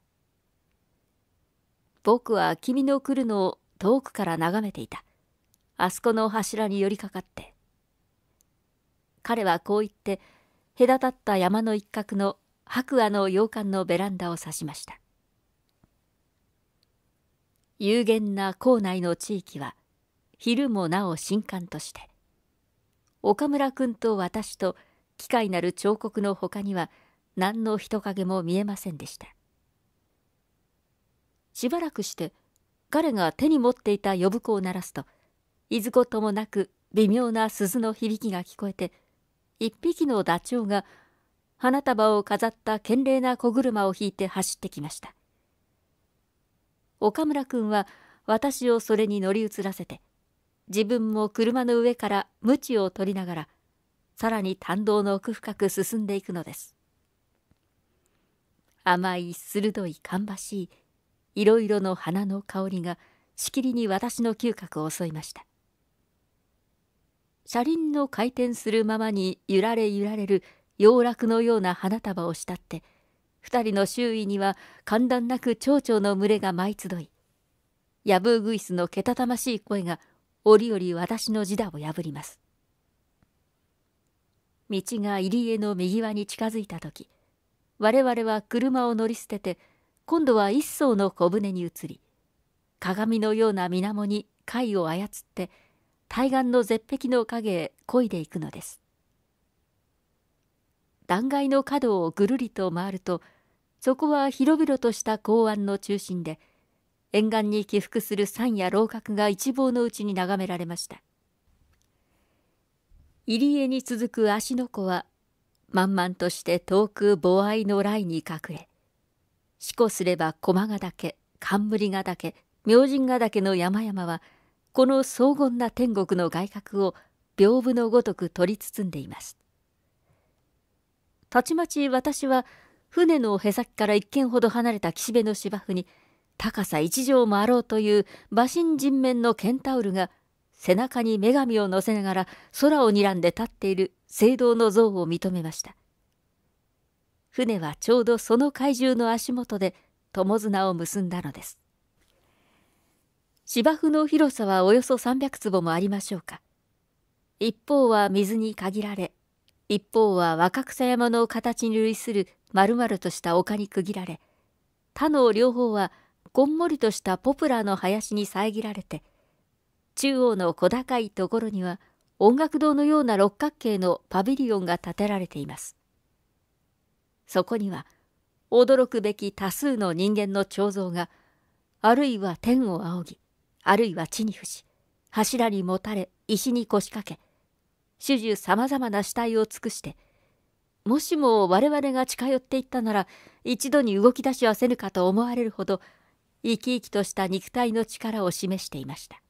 僕は君の来るのを遠くから眺めていたあそこの柱に寄りかかって彼はこう言って隔たった山の一角の白亜の洋館のベランダを指しました有限な校内の地域は昼もなお新刊として岡村君と私と機械なる彫刻のほかには何の人影も見えませんでしたしばらくして彼が手に持っていた呼ぶ子を鳴らすといずこともなく微妙な鈴の響きが聞こえて一匹のダチョウが花束を飾った健麗な子車を引いて走ってきました岡村君は私をそれに乗り移らせて自分も車の上から鞭を取りながらさらに胆道の奥深く進んでいくのです甘い鋭い芳しいいろいろの花の香りがしきりに私の嗅覚を襲いました車輪の回転するままに揺られ揺られる洋楽のような花束を慕って二人の周囲には寒暖なく蝶々の群れが舞い集いヤブーグイスのけたたましい声が折々私の自打を破ります道が入り江の右側に近づいた時我々は車を乗り捨てて今度は一層の小舟に移り鏡のような水面に貝を操って対岸の絶壁の影へ漕いでいくのです断崖の角をぐるりと回るとそこは広々とした港湾の中心で沿岸に起伏する山や楼閣が一望のうちに眺められました入江に続く芦ノ湖は満々として遠く母愛の雷に隠れしこすれば駒ヶ岳冠ヶ岳明神ヶ岳の山々はこの荘厳な天国の外郭を屏風のごとく取り包んでいますたちまち私は船のへさきから一軒ほど離れた岸辺の芝生に高さ一畳もあろうという馬身人面のケンタウルが背中に女神を乗せながら空を睨んで立っている聖堂の像を認めました船はちょうどその怪獣の足元で友綱を結んだのです芝生の広さはおよそ300坪もありましょうか。一方は水に限られ、一方は若草山の形に類する丸々とした丘に区切られ、他の両方はこんもりとしたポプラの林に遮られて、中央の小高いところには音楽堂のような六角形のパビリオンが建てられています。そこには驚くべき多数の人間の彫像が、あるいは天を仰ぎ、あるいは地に伏し柱にもたれ石に腰掛け主従さまざまな死体を尽くしてもしも我々が近寄っていったなら一度に動き出しはせぬかと思われるほど生き生きとした肉体の力を示していました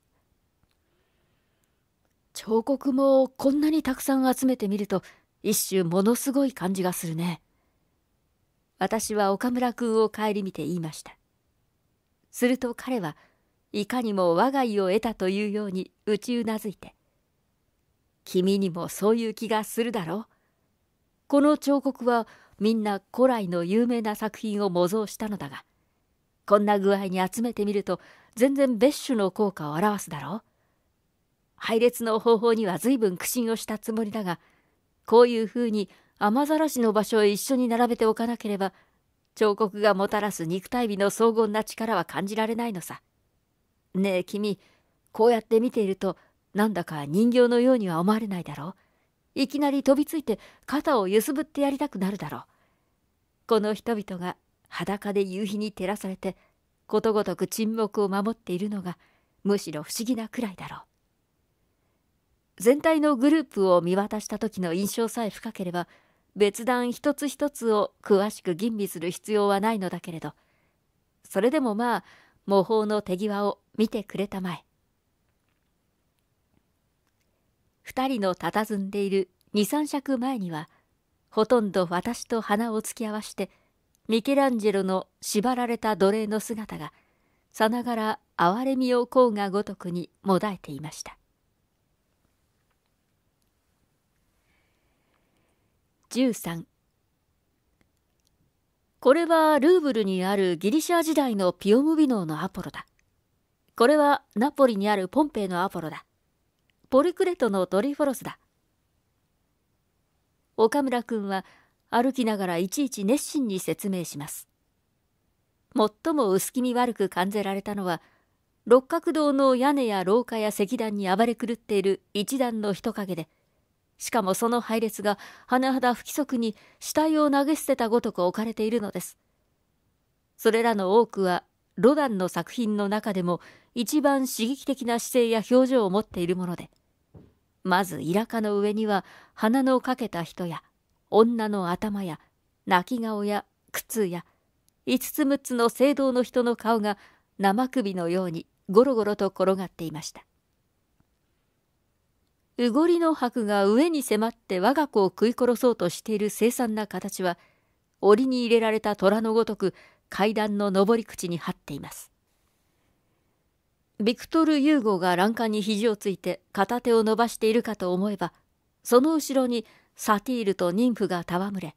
彫刻もこんなにたくさん集めてみると一種ものすごい感じがするね私は岡村君を顧みて言いましたすると彼はいかにも我が家を得たというように宇ちうなずいて「君にもそういう気がするだろう」この彫刻はみんな古来の有名な作品を模造したのだがこんな具合に集めてみると全然別種の効果を表すだろう配列の方法には随分苦心をしたつもりだがこういうふうに雨ざらしの場所へ一緒に並べておかなければ彫刻がもたらす肉体美の荘厳な力は感じられないのさねえ君こうやって見ているとなんだか人形のようには思われないだろういきなり飛びついて肩を揺すぶってやりたくなるだろうこの人々が裸で夕日に照らされてことごとく沈黙を守っているのがむしろ不思議なくらいだろう全体のグループを見渡した時の印象さえ深ければ別段一つ一つを詳しく吟味する必要はないのだけれどそれでもまあ模倣の手際を見てくれたまえ二人の佇んでいる二三尺前にはほとんど私と鼻を突き合わしてミケランジェロの縛られた奴隷の姿がさながら哀れみをこうがごとくにもだえていました13これはルーブルにあるギリシャ時代のピオムビノーのアポロだ。これはナポリにあるポンペイのアポロだ。ポリクレトのドリフォロスだ。岡村君は歩きながらいちいち熱心に説明します。最も薄気味悪く感じられたのは、六角堂の屋根や廊下や石段に暴れ狂っている一段の人影で、しかもその配列が甚だ不規則に死体を投げ捨てたごとく置かれているのです。それらの多くはロダンの作品の中でも一番刺激的な姿勢や表情を持っているもので、まずイラカの上には鼻のかけた人や女の頭や泣き顔や靴や5つ6つの聖堂の人の顔が生首のようにゴロゴロと転がっていました。うごりの箔が上に迫って我が子を食い殺そうとしている凄惨な形は、檻に入れられた虎のごとく階段の上り口に張っています。ビクトル・ユーゴが欄干に肘をついて片手を伸ばしているかと思えば、その後ろにサティールと妊婦が戯れ、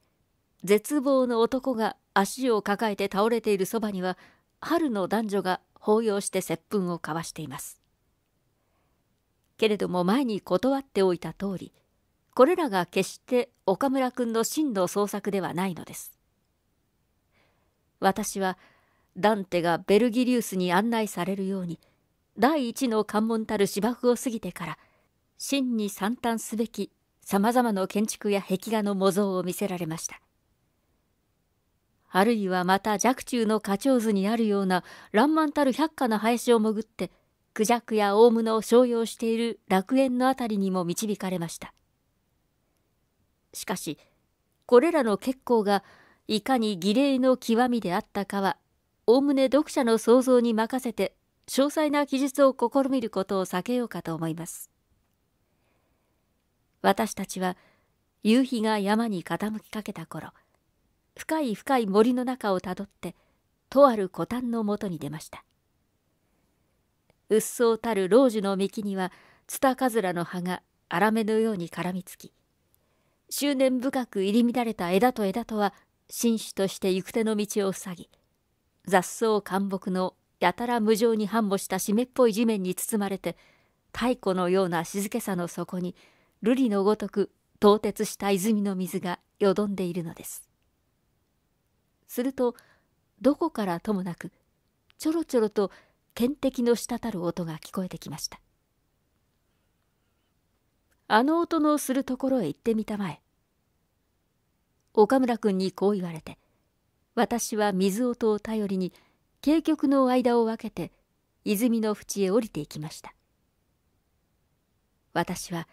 絶望の男が足を抱えて倒れているそばには、春の男女が抱擁して接吻を交わしています。けれども前に断っておいた通りこれらが決して岡村君の真の創作ではないのです私はダンテがベルギリウスに案内されるように第一の関門たる芝生を過ぎてから真に惨憺すべきさまざまな建築や壁画の模造を見せられましたあるいはまた若冲の花鳥図にあるような爛漫たる百花の林を潜ってクジャクやオウムの商用している楽園のあたりにも導かれましたしかしこれらの結構がいかに儀礼の極みであったかはおおむね読者の想像に任せて詳細な記述を試みることを避けようかと思います私たちは夕日が山に傾きかけた頃深い深い森の中をたどってとある古丹のもとに出ました鬱蒼たる老樹の幹にはツタカズラの葉が荒めのように絡みつき執念深く入り乱れた枝と枝とは紳士として行く手の道を塞ぎ雑草灌木のやたら無情に繁茂した湿っぽい地面に包まれて太古のような静けさの底に瑠璃のごとく凍結した泉の水がよどんでいるのです。するとどこからともなくちょろちょろと点滴の滴る音が聞こえてきましたあの音のするところへ行ってみたまえ岡村君にこう言われて私は水音を頼りに渓谷の間を分けて泉の淵へ降りていきました私は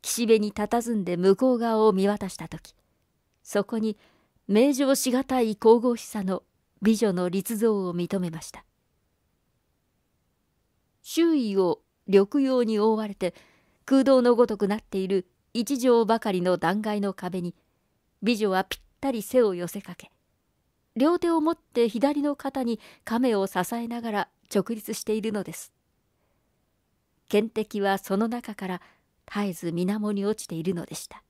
岸辺に佇んで向こう側を見渡した時そこに名城しがたい神々しさの美女の立像を認めました周囲を緑葉に覆われて空洞のごとくなっている一畳ばかりの断崖の壁に美女はぴったり背を寄せかけ両手を持って左の肩に亀を支えながら直立しているのです剣敵はその中から絶えず水面に落ちているのでした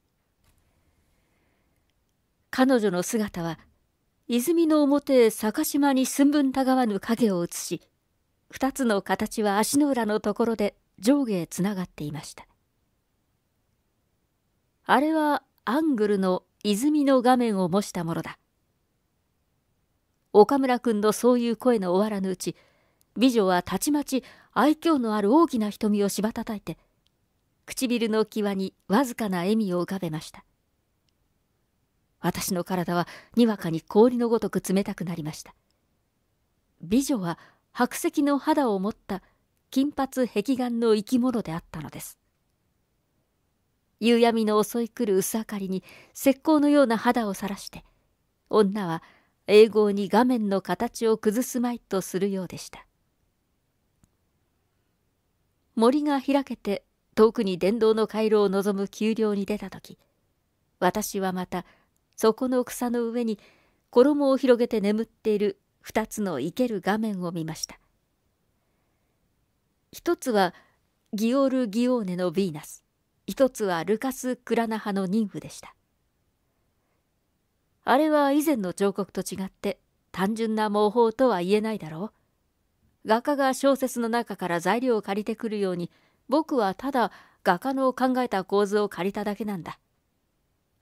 彼女の姿は泉の表へ坂島に寸分たがわぬ影を映し二つの形は足の裏のところで上下へつながっていましたあれはアングルの泉の画面を模したものだ岡村君のそういう声の終わらぬうち美女はたちまち愛嬌のある大きな瞳をしばたたいて唇の際にわずかな笑みを浮かべました私の体はにわかに氷のごとく冷たくなりました美女は白石の肌を持った金髪壁眼の生き物であったのです。夕闇の襲い来る薄明かりに石膏のような肌をさらして、女は英語に画面の形を崩すまいとするようでした。森が開けて遠くに電動の回廊を望む丘陵に出た時、私はまたそこの草の上に衣を広げて眠っている2つの生ける画面を見ました一つはギオル・ギオーネのヴィーナス一つはルカス・クラナハの妊婦でしたあれは以前の彫刻と違って単純な模倣とは言えないだろう画家が小説の中から材料を借りてくるように僕はただ画家の考えた構図を借りただけなんだ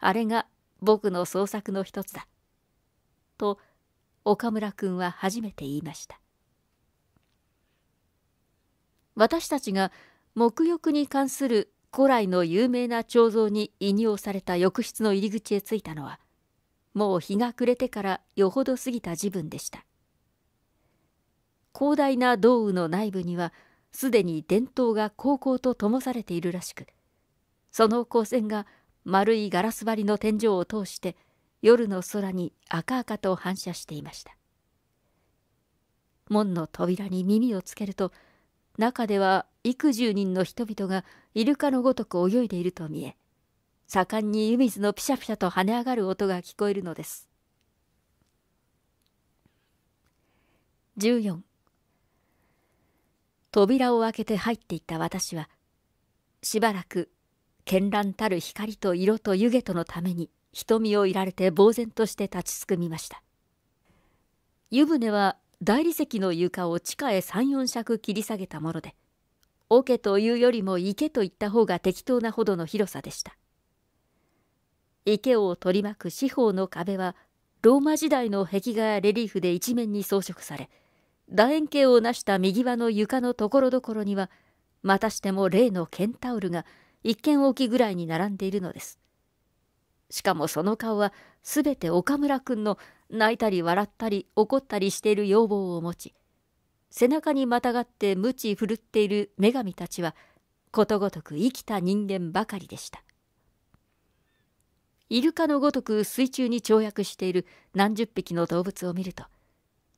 あれが僕の創作の一つだと岡村君は初めて言いました私たちが沐浴に関する古来の有名な彫像に引をされた浴室の入り口へ着いたのはもう日が暮れてからよほど過ぎた時分でした広大な道具の内部にはすでに伝統が高校と灯されているらしくその光線が丸いガラス張りの天井を通して夜の空に赤々と反射していました門の扉に耳をつけると中では幾十人の人々がイルカのごとく泳いでいると見え盛んに湯水のピシャピシャと跳ね上がる音が聞こえるのです14扉を開けて入っていった私はしばらく絢爛たる光と色と湯気とのために瞳をいられて呆然として立ちすくみました湯船は大理石の床を地下へ34尺切り下げたもので桶というよりも池といった方が適当なほどの広さでした池を取り巻く四方の壁はローマ時代の壁画やレリーフで一面に装飾され楕円形を成した右側の床のところどころにはまたしても例のケンタウルが一軒置きぐらいに並んでいるのですしかもその顔はすべて岡村くんの泣いたり笑ったり怒ったりしている要望を持ち背中にまたがって鞭振るっている女神たちはことごとく生きた人間ばかりでしたイルカのごとく水中に跳躍している何十匹の動物を見ると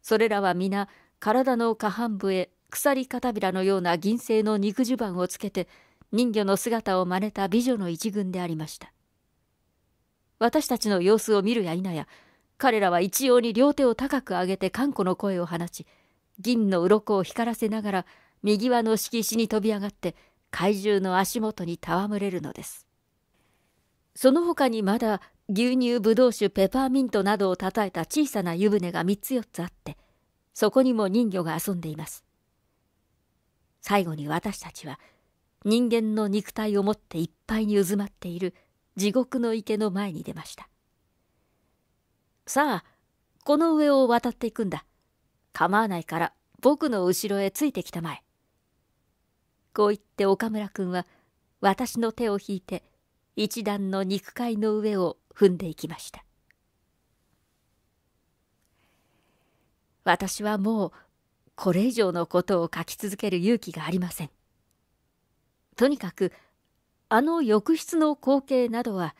それらは皆体の下半部へ鎖片びらのような銀製の肉襦袢をつけて人魚の姿を真似た美女の一群でありました私たちの様子を見るや否や彼らは一様に両手を高く上げて頑固の声を放ち銀の鱗を光らせながら右輪の色紙に飛び上がって怪獣の足元に戯れるのですその他にまだ牛乳ぶどう酒ペパーミントなどをたたえた小さな湯船が3つ4つあってそこにも人魚が遊んでいます最後に私たちは人間の肉体を持っていっぱいに渦まっている「地獄の池の前に出ました。さあ、この上を渡っていくんだ。構わないから僕の後ろへついてきたまえ。こう言って岡村君は私の手を引いて一段の肉塊の上を踏んでいきました。私はもうこれ以上のことを書き続ける勇気がありません。とにかくあの浴室の光景などは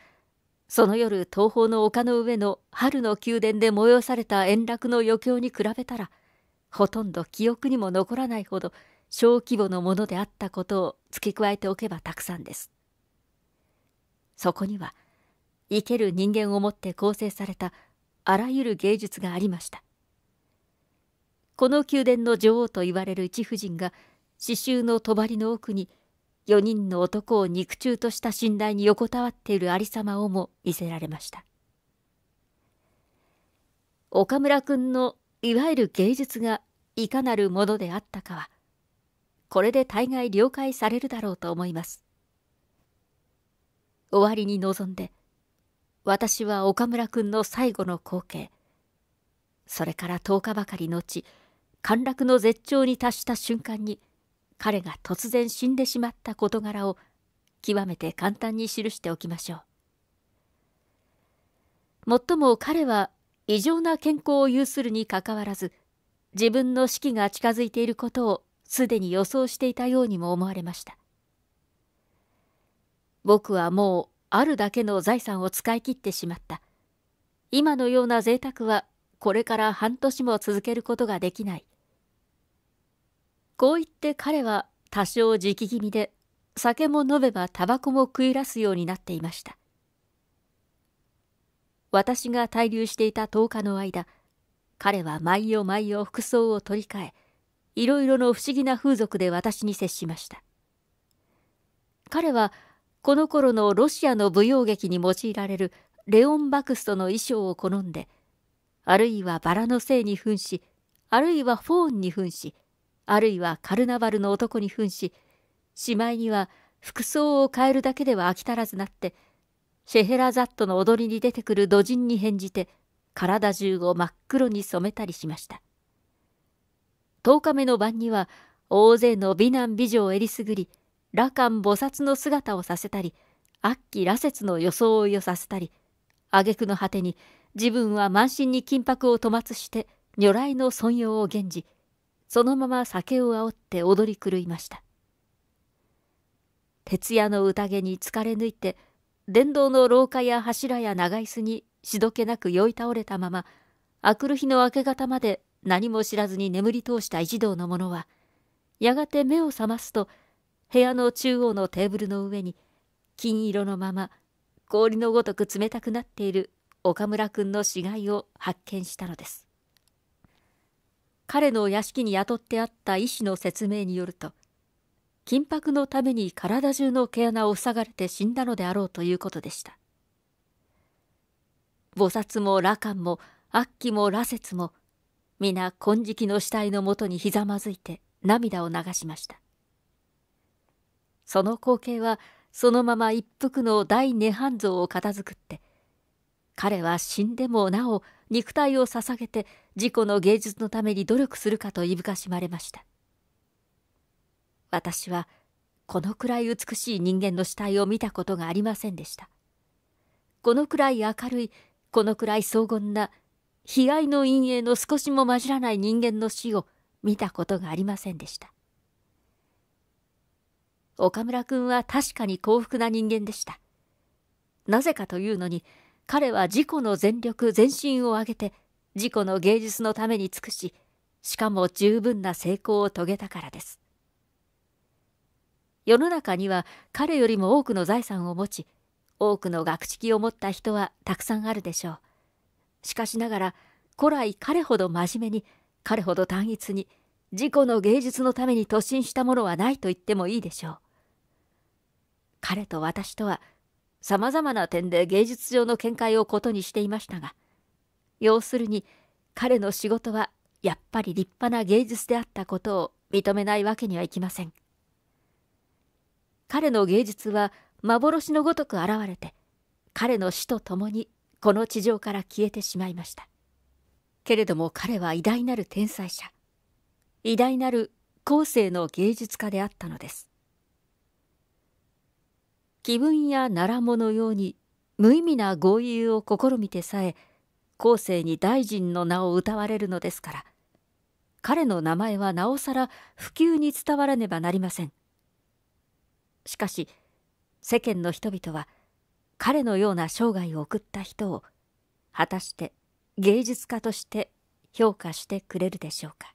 その夜東方の丘の上の春の宮殿で催された円楽の余興に比べたらほとんど記憶にも残らないほど小規模のものであったことを付け加えておけばたくさんです。そこには生ける人間をもって構成されたあらゆる芸術がありました。この宮殿の女王といわれる一夫人が刺繍の帳の奥に4人の男を肉中とした信頼に横たわっている有様をも見せられました。岡村君のいわゆる芸術がいかなるものであったかは、これで大概了解されるだろうと思います。終わりに臨んで、私は岡村君の最後の光景、それから10日ばかり後、陥落の絶頂に達した瞬間に、彼が突然死んでしまった事柄を極めて簡単に記しておきましょう。もっとも彼は異常な健康を有するにかかわらず自分の死期が近づいていることをすでに予想していたようにも思われました。僕はもうあるだけの財産を使い切ってしまった。今のような贅沢はこれから半年も続けることができない。こう言って彼は多少直気味で酒も飲めばタバコも食い出すようになっていました私が滞留していた10日の間彼は毎夜毎夜服装を取り替えいろいろの不思議な風俗で私に接しました彼はこの頃のロシアの舞踊劇に用いられるレオン・バクストの衣装を好んであるいはバラのせに扮しあるいはフォーンに扮しあるいはカルナバルの男に扮ししまいには服装を変えるだけでは飽き足らずなってシェヘラザットの踊りに出てくる土人に返じて体中を真っ黒に染めたりしました10日目の晩には大勢の美男美女をえりすぐり羅漢菩薩の姿をさせたり悪鬼羅刹の装いをさせたり挙句の果てに自分は満身に金箔を塗末して如来の尊用を厳じそのまま酒を煽って踊り狂いました。徹夜の宴に疲れ抜いて、電動の廊下や柱や長椅子にしどけなく酔い倒れたまま、あくる日の明け方まで何も知らずに眠り通した一同の者は、やがて目を覚ますと、部屋の中央のテーブルの上に、金色のまま、氷のごとく冷たくなっている岡村君の死骸を発見したのです。彼の屋敷に雇ってあった医師の説明によると緊迫のために体中の毛穴を塞がれて死んだのであろうということでした菩薩も羅漢も悪鬼も羅刹も皆金色の死体のもとにひざまずいて涙を流しましたその光景はそのまま一服の大涅槃像を片付くって彼は死んでもなお肉体を捧げて自己の芸術のために努力するかといぶかしまれました。私は、このくらい美しい人間の死体を見たことがありませんでした。このくらい明るい、このくらい荘厳な、悲哀の陰影の少しも混じらない人間の死を見たことがありませんでした。岡村君は確かに幸福な人間でした。なぜかというのに、彼は自己の全力全身を挙げて自己の芸術のために尽くし、しかも十分な成功を遂げたからです。世の中には彼よりも多くの財産を持ち、多くの学識を持った人はたくさんあるでしょう。しかしながら、古来彼ほど真面目に、彼ほど単一に、自己の芸術のために突進したものはないと言ってもいいでしょう。彼と私とは、様々な点で芸術上の見解を異にしていましたが、要するに彼の仕事はやっぱり立派な芸術であったことを認めないわけにはいきません彼の芸術は幻のごとく現れて彼の死とともにこの地上から消えてしまいましたけれども彼は偉大なる天才者偉大なる後世の芸術家であったのです気分や奈良ものように無意味な合意を試みてさえ後世に大臣の名を謳われるのですから彼の名前はなおさら普及に伝わらねばなりませんしかし世間の人々は彼のような生涯を送った人を果たして芸術家として評価してくれるでしょうか